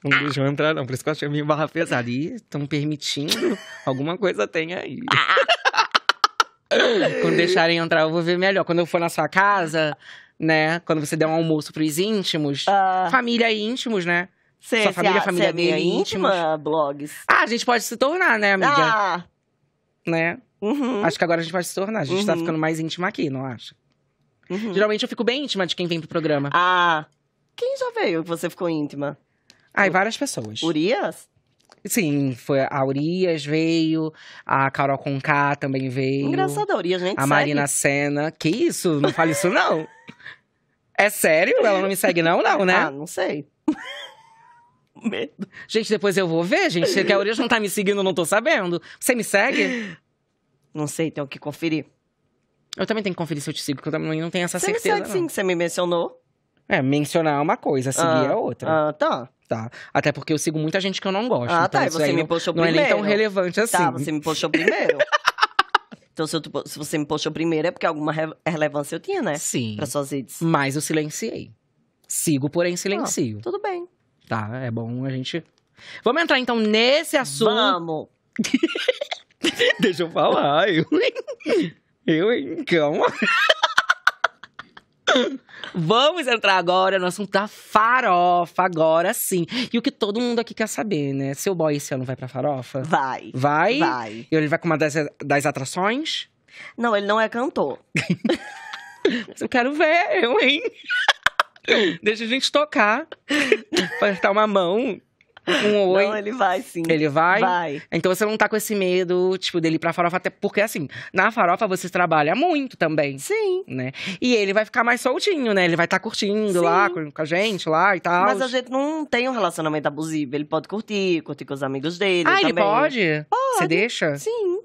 Não deixam entrar, não. Por isso que eu acho é meio barra pesada. Ih, estão permitindo? Alguma coisa tem aí. Quando deixarem entrar, eu vou ver melhor. Quando eu for na sua casa, né? Quando você der um almoço pros íntimos. Ah. Família íntimos, né? Cê, Sua família, a, é família é minha, íntima, blogs. Ah, a gente pode se tornar, né, amiga? Ah. Né? Uhum. Acho que agora a gente pode se tornar. A gente tá uhum. tá ficando mais íntima aqui, não acha? Uhum. Geralmente eu fico bem íntima de quem vem pro programa. Ah. Quem já veio que você ficou íntima? Ai, várias pessoas. Urias? Sim, foi a Urias veio, a Carol Conká também veio. Engraçada a Urias, gente. A Marina Senna. Que isso? Não fale isso, não. É sério? Ela não me segue, não, não, né? Ah, não sei. Medo. Gente, depois eu vou ver, gente. É que a Urias não tá me seguindo, não tô sabendo. Você me segue? Não sei, tenho que conferir. Eu também tenho que conferir se eu te sigo, porque eu também não tenho essa você certeza. Você me segue não. sim, que você me mencionou. É, mencionar é uma coisa, seguir ah, é outra. Ah, tá. Tá. Até porque eu sigo muita gente que eu não gosto. Ah, tá, então tá. E você me postou não, primeiro. Não é nem tão relevante tá, assim. Tá, você me postou primeiro. então, se, eu, se, você me postou primeiro, é porque alguma relevância eu tinha, né? Sim. Pra suas redes. Mas eu silenciei. Sigo, porém silencio. Ah, tudo bem. Tá, é bom a gente. Vamos entrar então nesse assunto. Vamos! Deixa eu falar. Eu, hein? Eu, hein? Calma. Vamos entrar agora no assunto da farofa, agora sim. E o que todo mundo aqui quer saber, né? Seu boy esse ano vai pra farofa? Vai. Vai? Vai. E ele vai com uma das, das atrações? Não, ele não é cantor. Mas eu quero ver, eu, hein? Deixa a gente tocar. Apertar uma mão um oi. Não, ele vai sim. Ele vai? Vai. Então você não tá com esse medo, tipo, dele ir pra farofa, até porque assim, na farofa você trabalha muito também. Sim. Né? E ele vai ficar mais soltinho, né? Ele vai estar tá curtindo sim. lá com a gente lá e tal. Mas a gente não tem um relacionamento abusivo. Ele pode curtir, curtir com os amigos dele. Ah, também. ele pode? Pode. Você deixa? Sim.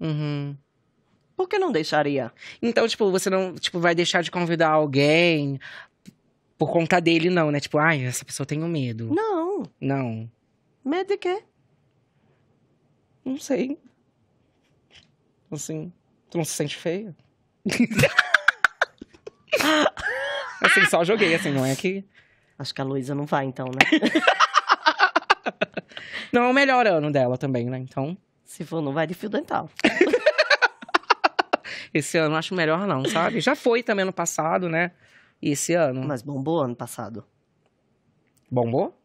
Uhum. Por que não deixaria? Então, tipo, você não tipo, vai deixar de convidar alguém por conta dele, não, né? Tipo, ai, essa pessoa tem um medo. Não. Não. Medo de quê? Não sei. Assim, tu não se sente feia? assim, só joguei, assim, não é que. Acho que a Luísa não vai, então, né? não é o melhor ano dela também, né? Então. Se for, não vai de fio dental. Esse ano acho melhor não, sabe? Já foi também ano passado, né? esse ano. Mas bombou ano passado. Bombou?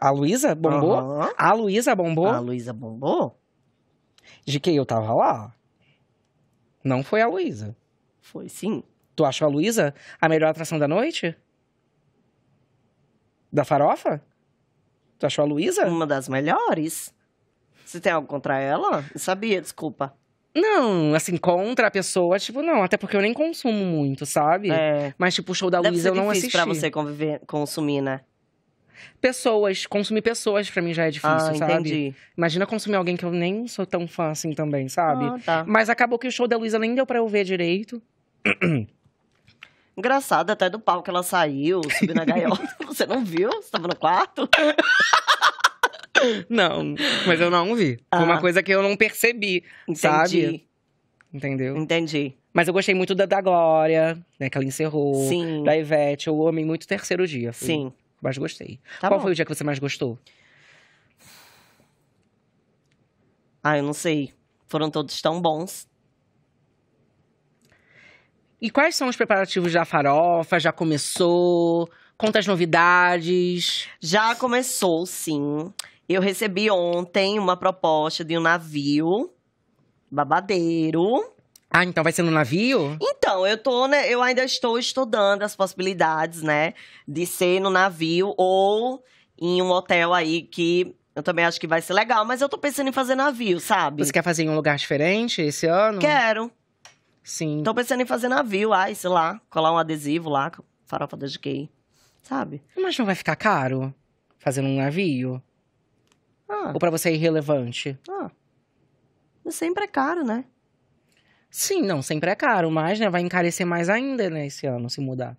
A Luísa bombou? Uhum. A Luísa bombou? A Luísa bombou? De que eu tava lá? Não foi a Luísa. Foi sim. Tu achou a Luísa a melhor atração da noite? Da farofa? Tu achou a Luísa? Uma das melhores. Você tem algo contra ela? Eu sabia, desculpa. Não, assim, contra a pessoa, tipo, não, até porque eu nem consumo muito, sabe? É. Mas, tipo, o show da Luísa eu não assisti. pra você conviver, consumir, né? Pessoas, consumir pessoas pra mim já é difícil, ah, sabe? Entendi. Imagina consumir alguém que eu nem sou tão fã assim também, sabe? Ah, tá. Mas acabou que o show da Luísa nem deu pra eu ver direito. Engraçado, até do palco que ela saiu, subiu na gaiola. você não viu? Você tava no quarto? não, mas eu não vi. Foi uma ah. coisa que eu não percebi, Entendi. sabe? Entendeu? Entendi. Mas eu gostei muito da, da Glória, né? Que ela encerrou. Sim. Da Ivete. Eu amei muito o terceiro dia. Sim. Mas gostei. Tá Qual bom. foi o dia que você mais gostou? Ah, eu não sei. Foram todos tão bons. E quais são os preparativos da farofa? Já começou? Conta as novidades. Já começou, sim. Eu recebi ontem uma proposta de um navio babadeiro. Ah, então vai ser no navio? Então, eu tô, né, eu ainda estou estudando as possibilidades, né, de ser no navio ou em um hotel aí que eu também acho que vai ser legal, mas eu tô pensando em fazer navio, sabe? Você quer fazer em um lugar diferente esse ano? Quero. Sim. Tô pensando em fazer navio, ai, sei lá, colar um adesivo lá, farofa da gay, sabe? Mas não vai ficar caro fazendo um navio? Ah. Ou para você é irrelevante? Ah. Mas sempre é caro, né? Sim, não, sempre é caro, mas né, vai encarecer mais ainda né, esse ano se mudar.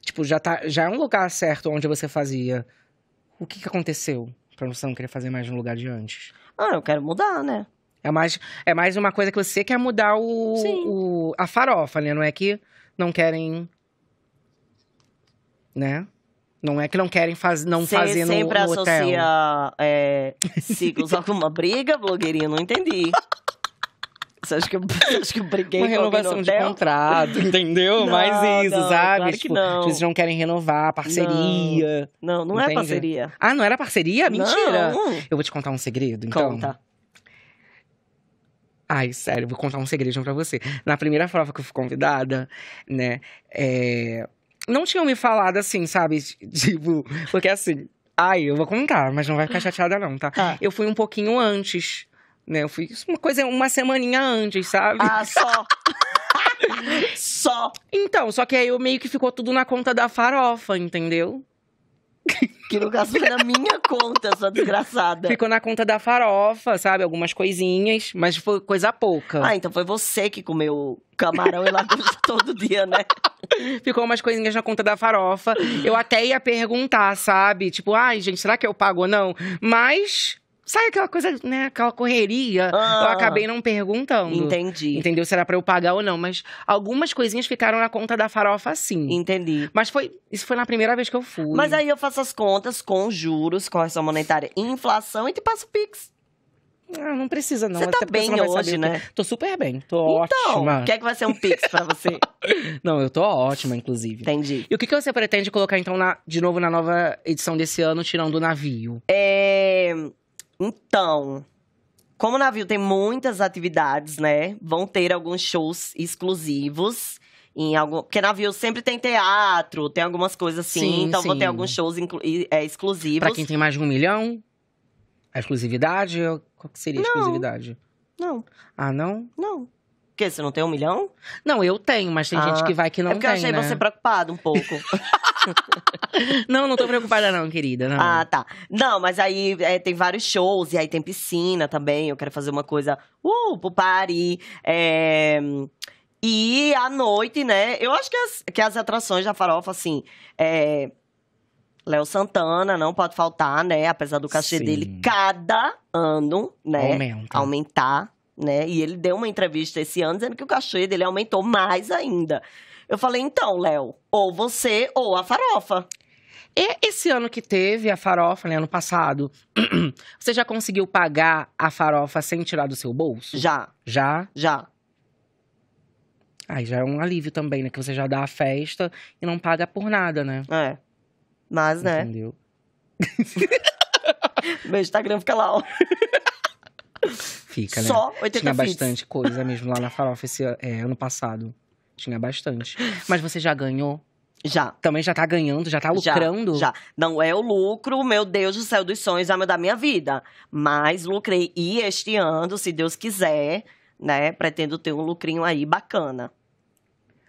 Tipo, já, tá, já é um lugar certo onde você fazia. O que, que aconteceu pra você não querer fazer mais no lugar de antes? Ah, eu quero mudar, né? É mais, é mais uma coisa que você quer mudar o, o a farofa, né? Não é que não querem. Né? Não é que não querem faz, não fazendo fazer no, sempre no hotel. Sempre associa é, ciclos a alguma briga, blogueirinha? Não entendi. Você acha que eu, acha que eu briguei Uma renovação de contrato, entendeu? Não, Mais isso, não, sabe? Claro tipo, que não. Vocês não querem renovar, parceria. Não, não, não é parceria. Ah, não era parceria? Mentira! Eu vou te contar um segredo, então. Conta. Ai, sério, vou contar um segredinho pra você. Na primeira prova que eu fui convidada, né, é, não tinham me falado assim, sabe? Tipo, porque assim, ai, eu vou contar, mas não vai ficar chateada não, tá? tá? Eu fui um pouquinho antes, né? Eu fui uma coisa, uma semaninha antes, sabe? Ah, só. só. Então, só que aí eu meio que ficou tudo na conta da farofa, entendeu? Que no caso foi na minha conta, sua desgraçada. Ficou na conta da farofa, sabe? Algumas coisinhas, mas foi coisa pouca. Ah, então foi você que comeu camarão e lagosta todo dia, né? Ficou umas coisinhas na conta da farofa. Eu até ia perguntar, sabe? Tipo, ai, gente, será que eu pago ou não? Mas sai aquela coisa, né, aquela correria. Ah, eu acabei não perguntando. Entendi. Entendeu? Será para eu pagar ou não, mas algumas coisinhas ficaram na conta da farofa sim. Entendi. Mas foi, isso foi na primeira vez que eu fui. Mas aí eu faço as contas com juros, correção monetária, inflação e te passo o Pix. Ah, não precisa não. Você tá bem hoje, né? Tô super bem, tô então, ótima. Então, quer que vai ser um pix pra você? não, eu tô ótima, inclusive. Entendi. E o que, que você pretende colocar, então, na, de novo na nova edição desse ano, tirando o navio? É... Então... Como o navio tem muitas atividades, né? Vão ter alguns shows exclusivos em algum. Porque navio sempre tem teatro, tem algumas coisas assim. Sim, então sim. ter alguns shows inclu... é, exclusivos. Pra quem tem mais de um milhão? A exclusividade? Qual que seria a exclusividade? Não. Ah, não? Não. quê? você não tem um milhão? Não, eu tenho, mas tem ah. gente que vai que é não tem. É porque tem, eu achei né? você preocupada um pouco. não, não tô preocupada, não, querida. Não. Ah, tá. Não, mas aí é, tem vários shows, e aí tem piscina também. Eu quero fazer uma coisa. Uh, pro party. É. E à noite, né? Eu acho que as, que as atrações da farofa, assim, é, Léo Santana, não pode faltar, né? Apesar do cachê Sim. dele cada ano, né? Aumenta. Aumentar, né? E ele deu uma entrevista esse ano dizendo que o cachê dele aumentou mais ainda. Eu falei, então, Léo, ou você ou a farofa. E esse ano que teve a farofa, né? Ano passado, você já conseguiu pagar a farofa sem tirar do seu bolso? Já. Já? Já. Aí já é um alívio também, né? Que você já dá a festa e não paga por nada, né? É. Mas, né? Entendeu? Meu Instagram fica lá, ó. Fica, né? Só 80 Tinha bastante coisa mesmo lá na farofa esse é, ano passado. Tinha bastante. Mas você já ganhou? Já. Também já tá ganhando, já tá lucrando? Já, já. Não é o lucro, meu Deus do céu dos sonhos, ah, da minha vida. Mas lucrei. E este ano, se Deus quiser, né? Pretendo ter um lucrinho aí bacana.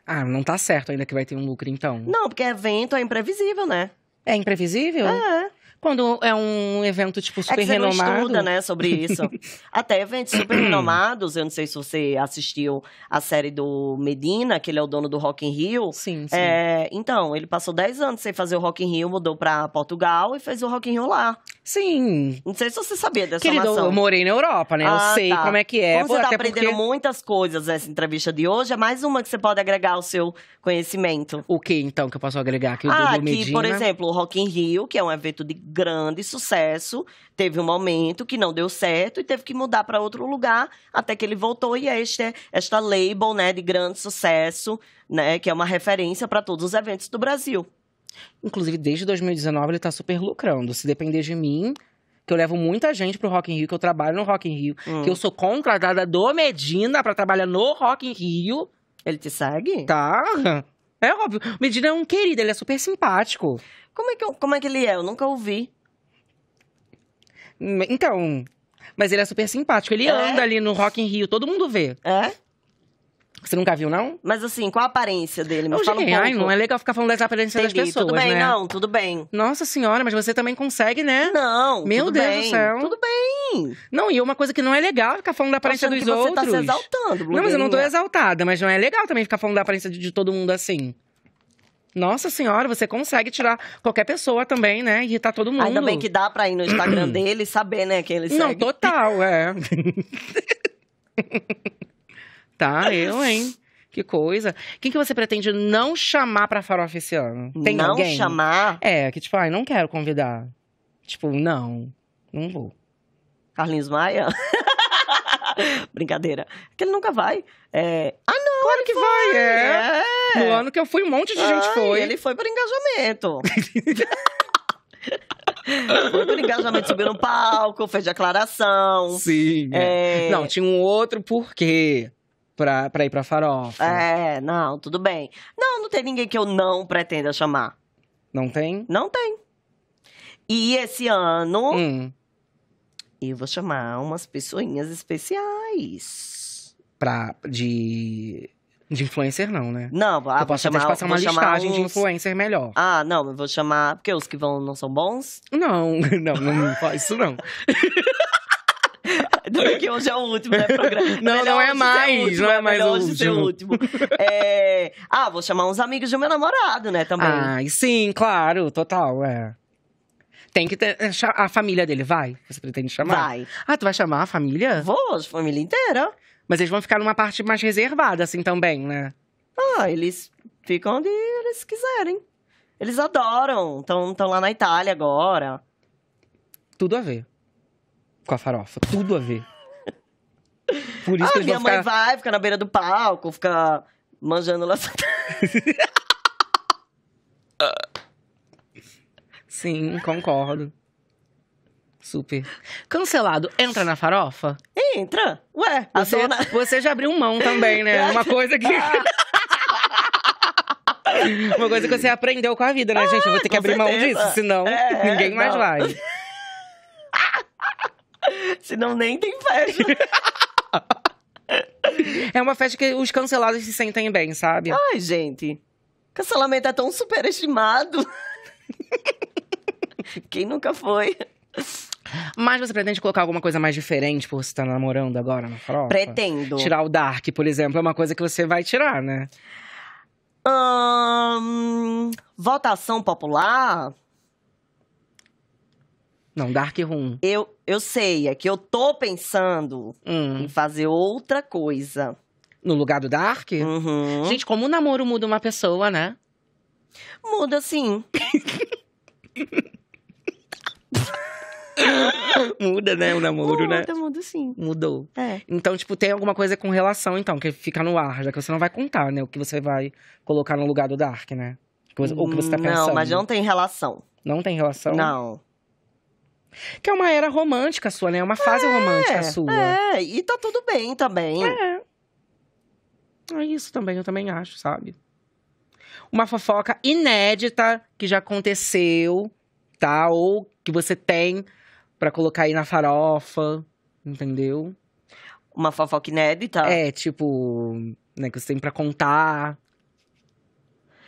Ah, não tá certo ainda que vai ter um lucro, então. Não, porque é evento é imprevisível, né? É imprevisível? É. Quando é um evento, tipo, super é que você renomado. Não estuda, né, sobre isso. Até eventos super renomados, eu não sei se você assistiu a série do Medina, que ele é o dono do Rock in Rio. Sim, é, sim. É, então, ele passou 10 anos sem fazer o Rock in Rio, mudou pra Portugal e fez o Rock in Rio lá. Sim. Não sei se você sabia dessa Querido, eu morei na Europa, né? Ah, eu sei tá. como é que é. Como você tá aprendendo porque... muitas coisas nessa entrevista de hoje, é mais uma que você pode agregar ao seu conhecimento. O que, então, que eu posso agregar? Que ah, que, por exemplo, o Rock in Rio, que é um evento de grande sucesso, teve um momento que não deu certo e teve que mudar para outro lugar, até que ele voltou e é este, esta label, né, de grande sucesso, né, que é uma referência para todos os eventos do Brasil. Inclusive, desde 2019 ele está super lucrando. Se depender de mim, que eu levo muita gente pro Rock in Rio, que eu trabalho no Rock in Rio, hum. que eu sou contratada do Medina para trabalhar no Rock in Rio. Ele te segue? Tá. É óbvio. Medina é um querido, ele é super simpático. Como é que, eu, como é que ele é? Eu nunca ouvi. Então, mas ele é super simpático. Ele é? anda ali no Rock in Rio, todo mundo vê. É? Você nunca viu, não? Mas assim, qual a aparência dele? Me eu fala um pouco. Ai, não é legal ficar falando das aparências Entendi. das pessoas, Tudo bem, né? não, tudo bem. Nossa senhora, mas você também consegue, né? Não, Meu Deus bem. do céu. Tudo bem. Não, e uma coisa que não é legal é ficar falando da aparência dos que outros. Você tá se exaltando, Não, mas eu não tô exaltada, mas não é legal também ficar falando da aparência de, de todo mundo assim. Nossa senhora, você consegue tirar qualquer pessoa também, né? Irritar tá todo mundo. Ainda bem que dá pra ir no Instagram dele e saber, né, quem ele segue. Não, total, é. tá, eu, hein? Que coisa. Quem que você pretende não chamar pra farofa esse ano? Tem não alguém? chamar? É, que tipo, ai, não quero convidar. Tipo, não, não vou. Carlinhos Maia? Brincadeira. É que ele nunca vai. É... Ah, não! Claro que vai! vai é. é. No ano que eu fui, um monte de Ai, gente foi. Ele foi para engajamento. Foi por engajamento, subiu no palco, fez declaração. Sim. É. é... Não, tinha um outro porquê pra, pra ir pra farofa. É, não, tudo bem. Não, não tem ninguém que eu não pretenda chamar. Não tem? Não tem. E esse ano, hum. Eu vou chamar umas pessoinhas especiais. Pra. De. De influencer, não, né? Não, ah, posso chamar, até passar uma listagem uns... de influencer melhor. Ah, não, eu vou chamar. Porque os que vão não são bons? Não, não, não faz isso não. porque que hoje é o último, né? Programa. Não, é não é mais, não é mais hoje último. Ser o último. É... Ah, vou chamar uns amigos do meu namorado, né, também. Ah, sim, claro, total, é. Tem que ter, eh, a família dele vai? Você pretende chamar? Vai. Ah, tu vai chamar a família? Vou, a família inteira. Mas eles vão ficar numa parte mais reservada, assim, também, né? Ah, eles ficam onde eles quiserem. Eles adoram. Estão lá na Itália agora. Tudo a ver com a farofa. Tudo a ver. Por isso ah, que eles minha vão ficar... mãe vai, fica na beira do palco, fica manjando lá. Sim, concordo. Super. Cancelado, entra na farofa? Entra. Ué, a você, dona... você já abriu mão também, né? Uma coisa que. Uma coisa que você aprendeu com a vida, né, gente? Eu vou ter que ah, abrir certeza. mão disso, senão é, é, ninguém mais não. vai. senão nem tem festa. é uma festa que os cancelados se sentem bem, sabe? Ai, gente. Cancelamento é tão superestimado. Quem nunca foi? Mas você pretende colocar alguma coisa mais diferente por você estar tá namorando agora na farofa? Pretendo. Tirar o Dark, por exemplo, é uma coisa que você vai tirar, né? votação popular? Não, Dark Room. Eu, eu sei, é que eu tô pensando hum. em fazer outra coisa. No lugar do Dark? Uhum. Gente, como o namoro muda uma pessoa, né? Muda sim. muda, né? O namoro, muda, né? Muda, muda sim. Mudou. É. Então, tipo, tem alguma coisa com relação, então, que fica no ar, já que você não vai contar, né? O que você vai colocar no lugar do Dark, né? Ou tipo, o que você tá pensando. Não, mas não tem relação. Não tem relação? Não. Que é uma era romântica sua, né? É uma fase é, romântica sua. É, e tá tudo bem também. É. É isso também, eu também acho, sabe? Uma fofoca inédita que já aconteceu, tá? Ou que você tem para colocar aí na farofa, entendeu? Uma fofoca inédita? É, tipo, né, que você tem pra contar.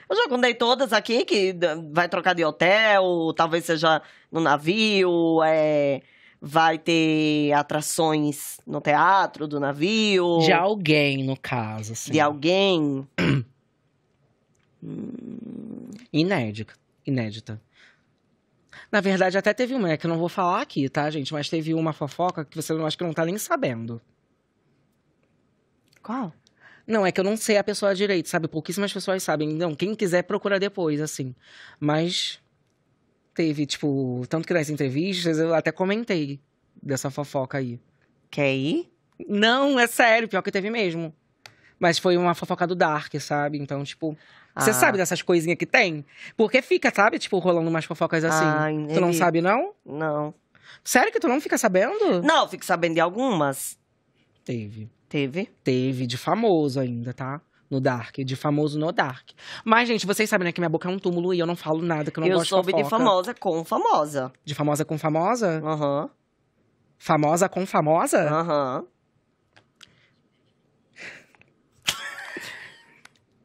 Eu já contei todas aqui, que vai trocar de hotel, talvez seja no navio, é, vai ter atrações no teatro do navio. De alguém, no caso. Assim. De alguém. Hum. Inédita. Inédita. Na verdade, até teve uma, é que eu não vou falar aqui, tá, gente? Mas teve uma fofoca que você não acho que não tá nem sabendo. Qual? Não, é que eu não sei a pessoa direito, sabe? Pouquíssimas pessoas sabem. Não, quem quiser procura depois, assim. Mas teve, tipo, tanto que nas entrevistas eu até comentei dessa fofoca aí. Quer ir? Não, é sério, pior que teve mesmo. Mas foi uma fofoca do Dark, sabe? Então, tipo. Você ah. sabe dessas coisinhas que tem? Porque fica, sabe? Tipo, rolando umas fofocas assim. Ah, tu não sabe, não? Não. Sério que tu não fica sabendo? Não, eu fico sabendo de algumas. Teve. Teve? Teve, de famoso ainda, tá? no Dark, de famoso no Dark. Mas, gente, vocês sabem, né, que minha boca é um túmulo e eu não falo nada, que eu não eu gosto de Eu soube de famosa com famosa. De famosa com famosa? Aham. Uhum. Famosa com famosa? Aham. Uhum.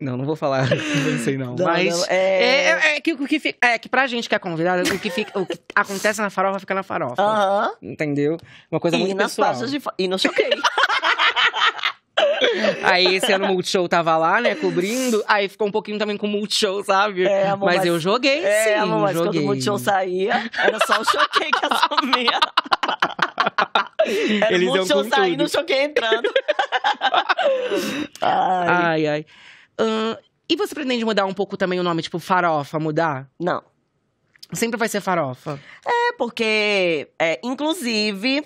Não, não vou falar não sei não. não mas não, é-, é... É, é... que o que fica, é que pra gente que é convidada, o que fica, o que acontece na farofa fica na farofa. Aham. Uh -huh. Entendeu? Uma coisa e muito nas pessoal. De, e no choquei. Aí esse ano o Multishow tava lá, né, cobrindo. Aí ficou um pouquinho também com o Multishow, sabe? É, amor, mas, mas eu joguei, é, sim. Amor, mas joguei. quando o Multishow saía, era só o choquei que assumia. Era Eles o Multishow saindo, o choquei entrando. ai, ai. ai e você pretende mudar um pouco também o nome, tipo farofa, mudar? Não. Sempre vai ser farofa. É, porque, é, inclusive,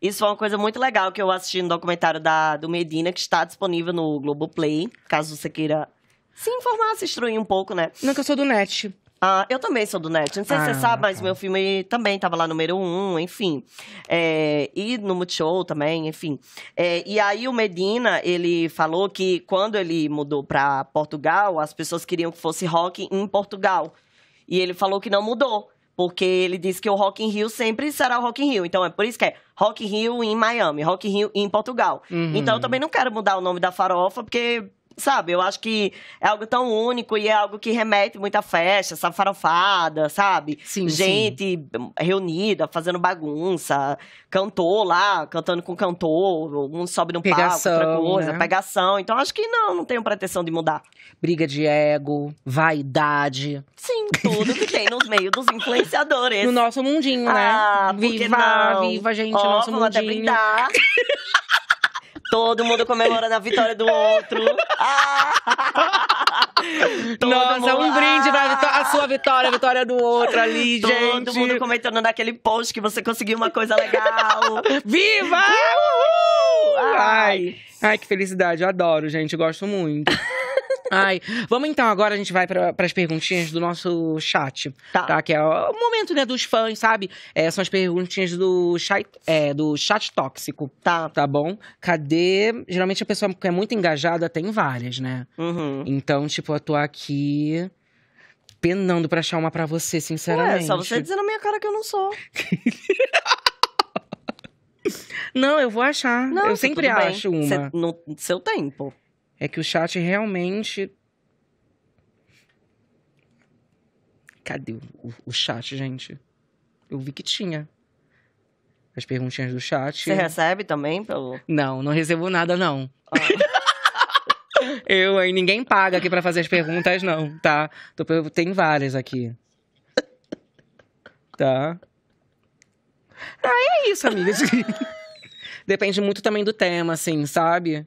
isso foi uma coisa muito legal que eu assisti no documentário da, do Medina, que está disponível no Globoplay, caso você queira se informar, se instruir um pouco, né? Não, que eu sou do NET. Ah, eu também sou do NET. Não sei ah, se você ah, sabe, mas tá. meu filme também estava lá número um, enfim. É, e no Multishow também, enfim. É, e aí o Medina, ele falou que quando ele mudou para Portugal, as pessoas queriam que fosse rock em Portugal. E ele falou que não mudou, porque ele disse que o Rock in Rio sempre será o Rock in Rio. Então é por isso que é Rock in Rio em Miami, Rock in Rio em Portugal. Uhum. Então eu também não quero mudar o nome da farofa, porque sabe? Eu acho que é algo tão único e é algo que remete muito à festa, essa farofada, sabe? Sim, Gente sim. reunida, fazendo bagunça, cantor lá, cantando com cantor, um sobe no pegação, palco, outra coisa, né? pegação. Então acho que não, não tenho pretensão de mudar. Briga de ego, vaidade. Sim, tudo que tem nos meios dos influenciadores. No nosso mundinho, né? Ah, viva, viva, gente, Ó, nosso mundinho. Até brindar. Todo mundo comemorando a vitória do outro. Nossa, ah! mundo... um brinde pra ah! vitó- a sua vitória, a vitória do outro ali, Todo gente. Todo mundo comentando naquele post que você conseguiu uma coisa legal. Viva! Uhul! Ai. Ai, que felicidade. Eu adoro, gente. Eu gosto muito. Ai, vamos então, agora a gente vai para as perguntinhas do nosso chat. Tá. tá. Que é o momento, né, dos fãs, sabe? É, são as perguntinhas do chat, é, do chat tóxico. Tá. Tá bom? Cadê? Geralmente a pessoa que é muito engajada tem várias, né? Uhum. Então, tipo, eu tô aqui penando pra achar uma pra você, sinceramente. É, só você dizendo na minha cara que eu não sou. não, eu vou achar. Não, eu tá sempre acho bem. uma. Cê, no seu tempo é que o chat realmente. Cadê o, o chat, gente? Eu vi que tinha. As perguntinhas do chat. Você recebe também pelo. Não, não recebo nada, não. Ah. Eu aí, ninguém paga aqui para fazer as perguntas, não, tá? Tem várias aqui. Tá? Ah, é isso, amiga. Depende muito também do tema, assim, sabe?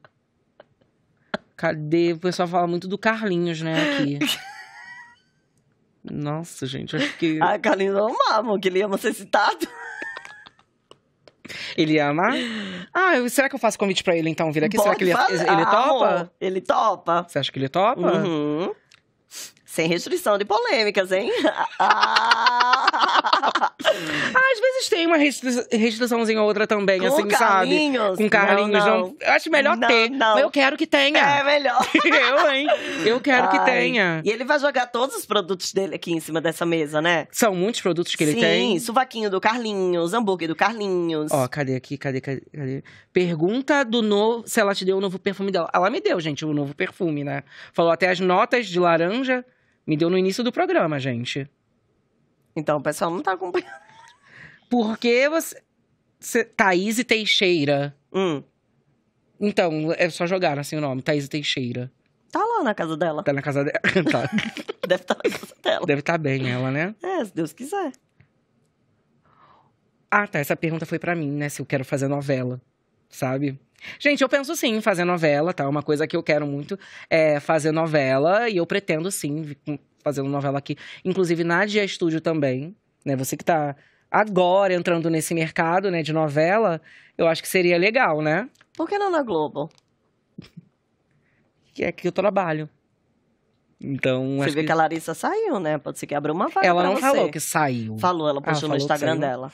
Cadê? O pessoal fala muito do Carlinhos, né, aqui. Nossa, gente, acho que. Ah, Carlinhos amava, que ele ama ser citado. Ele ama? Ah, eu, será que eu faço convite pra ele então vir aqui? Pode será que ele, é- fazer. ele topa? Ah, ele topa. Você acha que ele topa? Uhum. Sem restrição de polêmicas, hein? ah! Ah, às vezes tem uma restituiçãozinha restriçãozinha ou outra também, Com assim, Carlinhos? sabe? Com Carlinhos. Não, não. Eu acho melhor não, ter. Não. eu quero que tenha. É melhor. eu, hein? Eu quero Ai. que tenha. E ele vai jogar todos os produtos dele aqui em cima dessa mesa, né? São muitos produtos que ele tem. Sim, suvaquinho do Carlinhos, hambúrguer do Carlinhos. Ó, cadê aqui? Cadê, cadê, cadê? Pergunta do novo, se ela te deu o novo perfume dela. Ela me deu, gente, o novo perfume, né? Falou até as notas de laranja. Me deu no início do programa, gente. Então o pessoal não tá acompanhando. Por que você. Thaís e Teixeira. Hum. Então, é só jogar assim o nome, Thaís e Teixeira. Tá lá na casa dela. Tá na casa dela. tá. Deve estar tá na casa dela. Deve estar tá bem ela, né? É, se Deus quiser. Ah, tá. Essa pergunta foi para mim, né? Se eu quero fazer novela, sabe? Gente, eu penso sim em fazer novela, tá? Uma coisa que eu quero muito é fazer novela e eu pretendo sim fazer uma novela aqui, inclusive na Dia Estúdio também, né? Você que tá agora entrando nesse mercado, né, de novela, eu acho que seria legal, né? Por que não na Globo? Que é que eu trabalho. Então, você vê que... que... a Larissa saiu, né? Pode ser que abra uma vaga. Ela não falou que saiu. Falou, ela ah, postou ela no Instagram dela.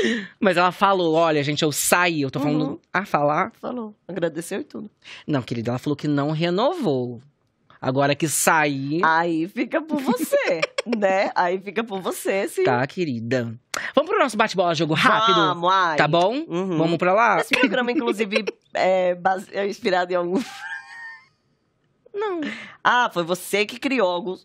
Mas ela falou: olha, gente, eu saí. Eu tô falando uhum. a falar. Falou, agradeceu e tudo. Não, querida, ela falou que não renovou. Agora que sair. Aí fica por você, né? Aí fica por você, sim. Tá, querida. Vamos pro nosso bate-bola jogo rápido? Vamos, ai. Tá bom? Uhum. Vamos pra lá? Esse programa, inclusive, é, base... é inspirado em algum. Não. Ah, foi você que criou algo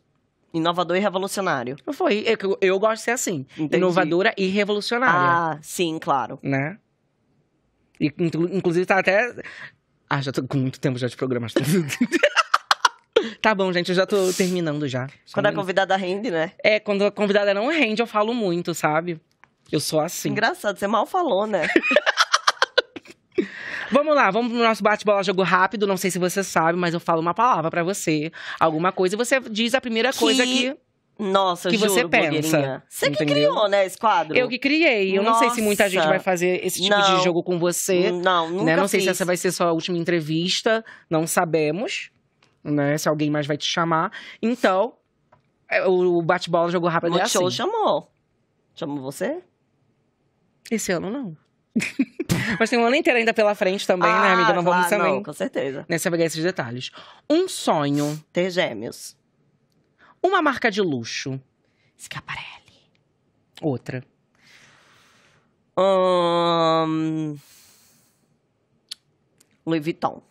inovador e revolucionário. Foi. Eu, eu gosto de ser assim. Entendi. Inovadora e revolucionária. Ah, sim, claro. Né? E, inclusive, tá até. Ah, já tô com muito tempo já de programa. Tá bom, gente, eu já tô terminando já. Quando a convidada rende, né? É, quando a convidada não rende, eu falo muito, sabe? Eu sou assim. Engraçado, você mal falou, né? Vamos lá, vamos pro nosso bate-bola jogo rápido. Não sei se você sabe, mas eu falo uma palavra para você, alguma coisa, e você diz a primeira que... coisa que. Nossa, que eu você pensa. Você que entendeu? criou, né, esse quadro? Eu que criei. Eu Nossa. não sei se muita gente vai fazer esse tipo não. de jogo com você. Não, nunca né? Não sei fiz. se essa vai ser sua última entrevista. Não sabemos né? Se alguém mais vai te chamar. Então, é, o bate-bola jogou rápido o é assim. O show chamou. Chamou você? Esse ano não. Mas tem um ano inteiro ainda pela frente também, ah, né, amiga? Ah, não claro, vamos também. Não, com certeza. Né, você vai esses detalhes. Um sonho. Ter gêmeos. Uma marca de luxo. Schiaparelli. Outra. Um... Louis Vuitton.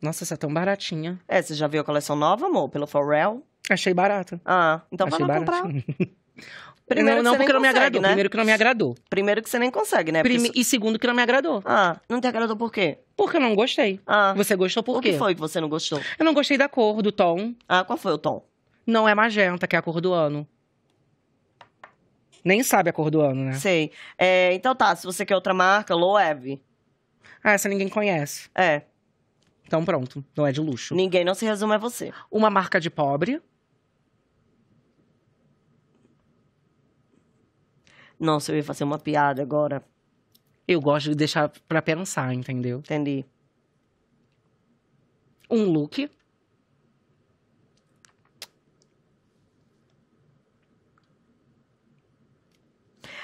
Nossa, essa é tão baratinha. É, você já viu a coleção nova, amor? Pelo Pharrell? Achei barato. Ah, então Achei vai lá comprar. Primeiro não, não porque não me agradou. Né? Primeiro que não me agradou. Primeiro que você nem consegue, né? Prime... E segundo que não me agradou. Ah, não te agradou por quê? Porque eu não gostei. Ah. Você gostou por o quê? O que foi que você não gostou? Eu não gostei da cor, do tom. Ah, qual foi o tom? Não é magenta, que é a cor do ano. Nem sabe a cor do ano, né? Sei. É, então tá, se você quer outra marca, Loewe. Ah, essa ninguém conhece. É. Então pronto, não é de luxo. Ninguém não se resume a você. Uma marca de pobre. Nossa, eu ia fazer uma piada agora. Eu gosto de deixar pra pensar, entendeu? Entendi. Um look.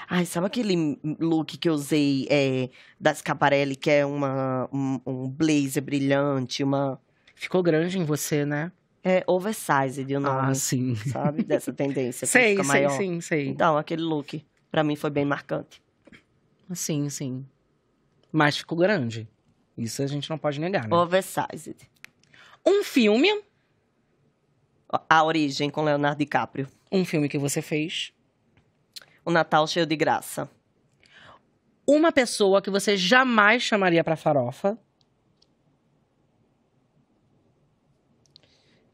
Ai, sabe aquele look que eu usei é, da Scaparelli, que é uma, um, um blazer brilhante, uma. Ficou grande em você, né? É oversized o nome. Ah, sim. Sabe? Dessa tendência. sei, sei, maior. sim, sei. Então, aquele look, para mim, foi bem marcante. Sim, sim. Mas ficou grande. Isso a gente não pode negar, né? Oversized. Um filme. A Origem, com Leonardo DiCaprio. Um filme que você fez o Natal cheio de graça? Uma pessoa que você jamais chamaria para farofa.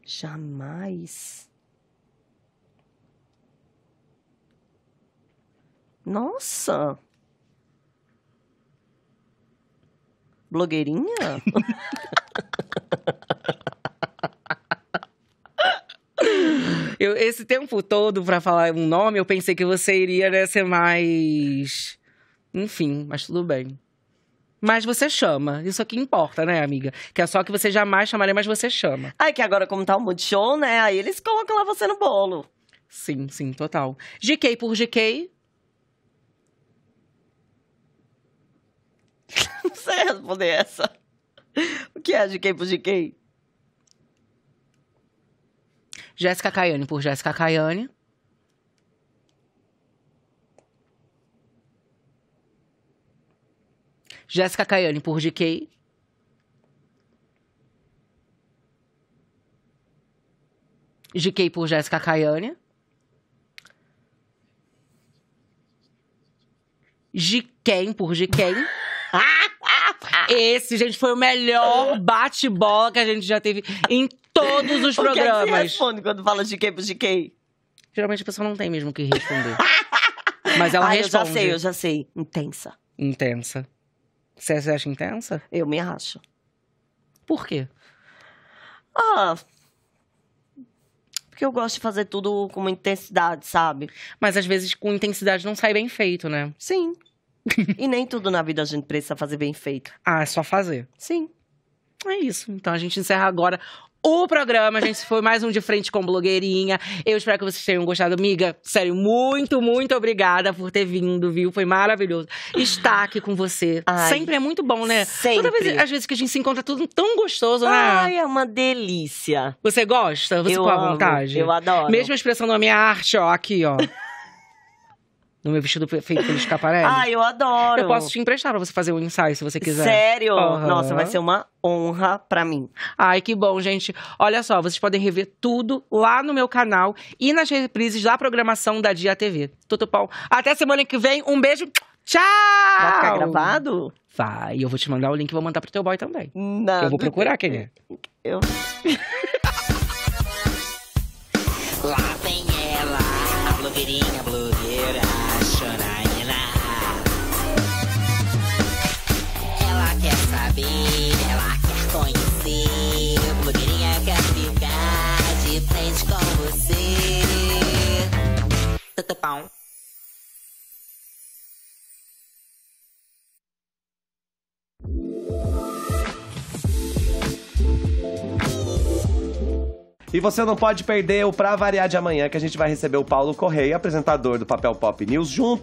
Jamais. Nossa. Blogueirinha? Eu, esse tempo todo para falar um nome, eu pensei que você iria né, ser mais. Enfim, mas tudo bem. Mas você chama. Isso aqui é importa, né, amiga? Que é só que você jamais chamaria, mas você chama. Ai, que agora, como tá um monte show, né? Aí eles colocam lá você no bolo. Sim, sim, total. GK por GK. Não sei responder essa. O que é GK por GK? Jéssica Caiane por Jéssica Caiane. Jéssica Caiane por GK. GK por Jéssica Caiane. Gk por Gk. Esse, gente, foi o melhor bate-bola que a gente já teve em todos os programas. O que, é responde quando fala de quem de quem? Geralmente a pessoa não tem mesmo o que responder. Mas ela ah, responde. eu já sei, eu já sei. Intensa. Intensa. Você se acha intensa? Eu me acho. Por quê? Ah, porque eu gosto de fazer tudo com uma intensidade, sabe? Mas às vezes com intensidade não sai bem feito, né? Sim. e nem tudo na vida a gente precisa fazer bem feito. Ah, é só fazer. Sim. É isso. Então a gente encerra agora o programa. A gente foi mais um De Frente com Blogueirinha. Eu espero que vocês tenham gostado. Amiga, sério, muito, muito obrigada por ter vindo, viu? Foi maravilhoso estar aqui com você. Ai, sempre é muito bom, né? Sempre. Toda vez, às vezes que a gente se encontra, é tudo tão gostoso, né? Ai, é uma delícia. Você gosta? Você eu com a vontade? Eu adoro. Mesma expressão da minha arte, ó, aqui, ó. No meu vestido feito pelo Scaparelli. ah, eu adoro. Eu posso te emprestar pra você fazer um ensaio, se você quiser. Sério? Uhum. Nossa, vai ser uma honra para mim. Ai, que bom, gente. Olha só, vocês podem rever tudo lá no meu canal e nas reprises da programação da Dia TV. Tudo bom? Até semana que vem. Um beijo. Tchau! Vai ficar gravado? Vai, eu vou te mandar o link e vou mandar pro teu boy também. Não. Eu vou procurar quem é. Eu... lá vem ela, a blogueirinha blogueira choraina. Ela quer saber, ela quer conhecer. Blogueirinha quer ficar de frente com você. Tutupão. thank E você não pode perder o Pra Variar de amanhã, que a gente vai receber o Paulo Correia, apresentador do Papel Pop News, junto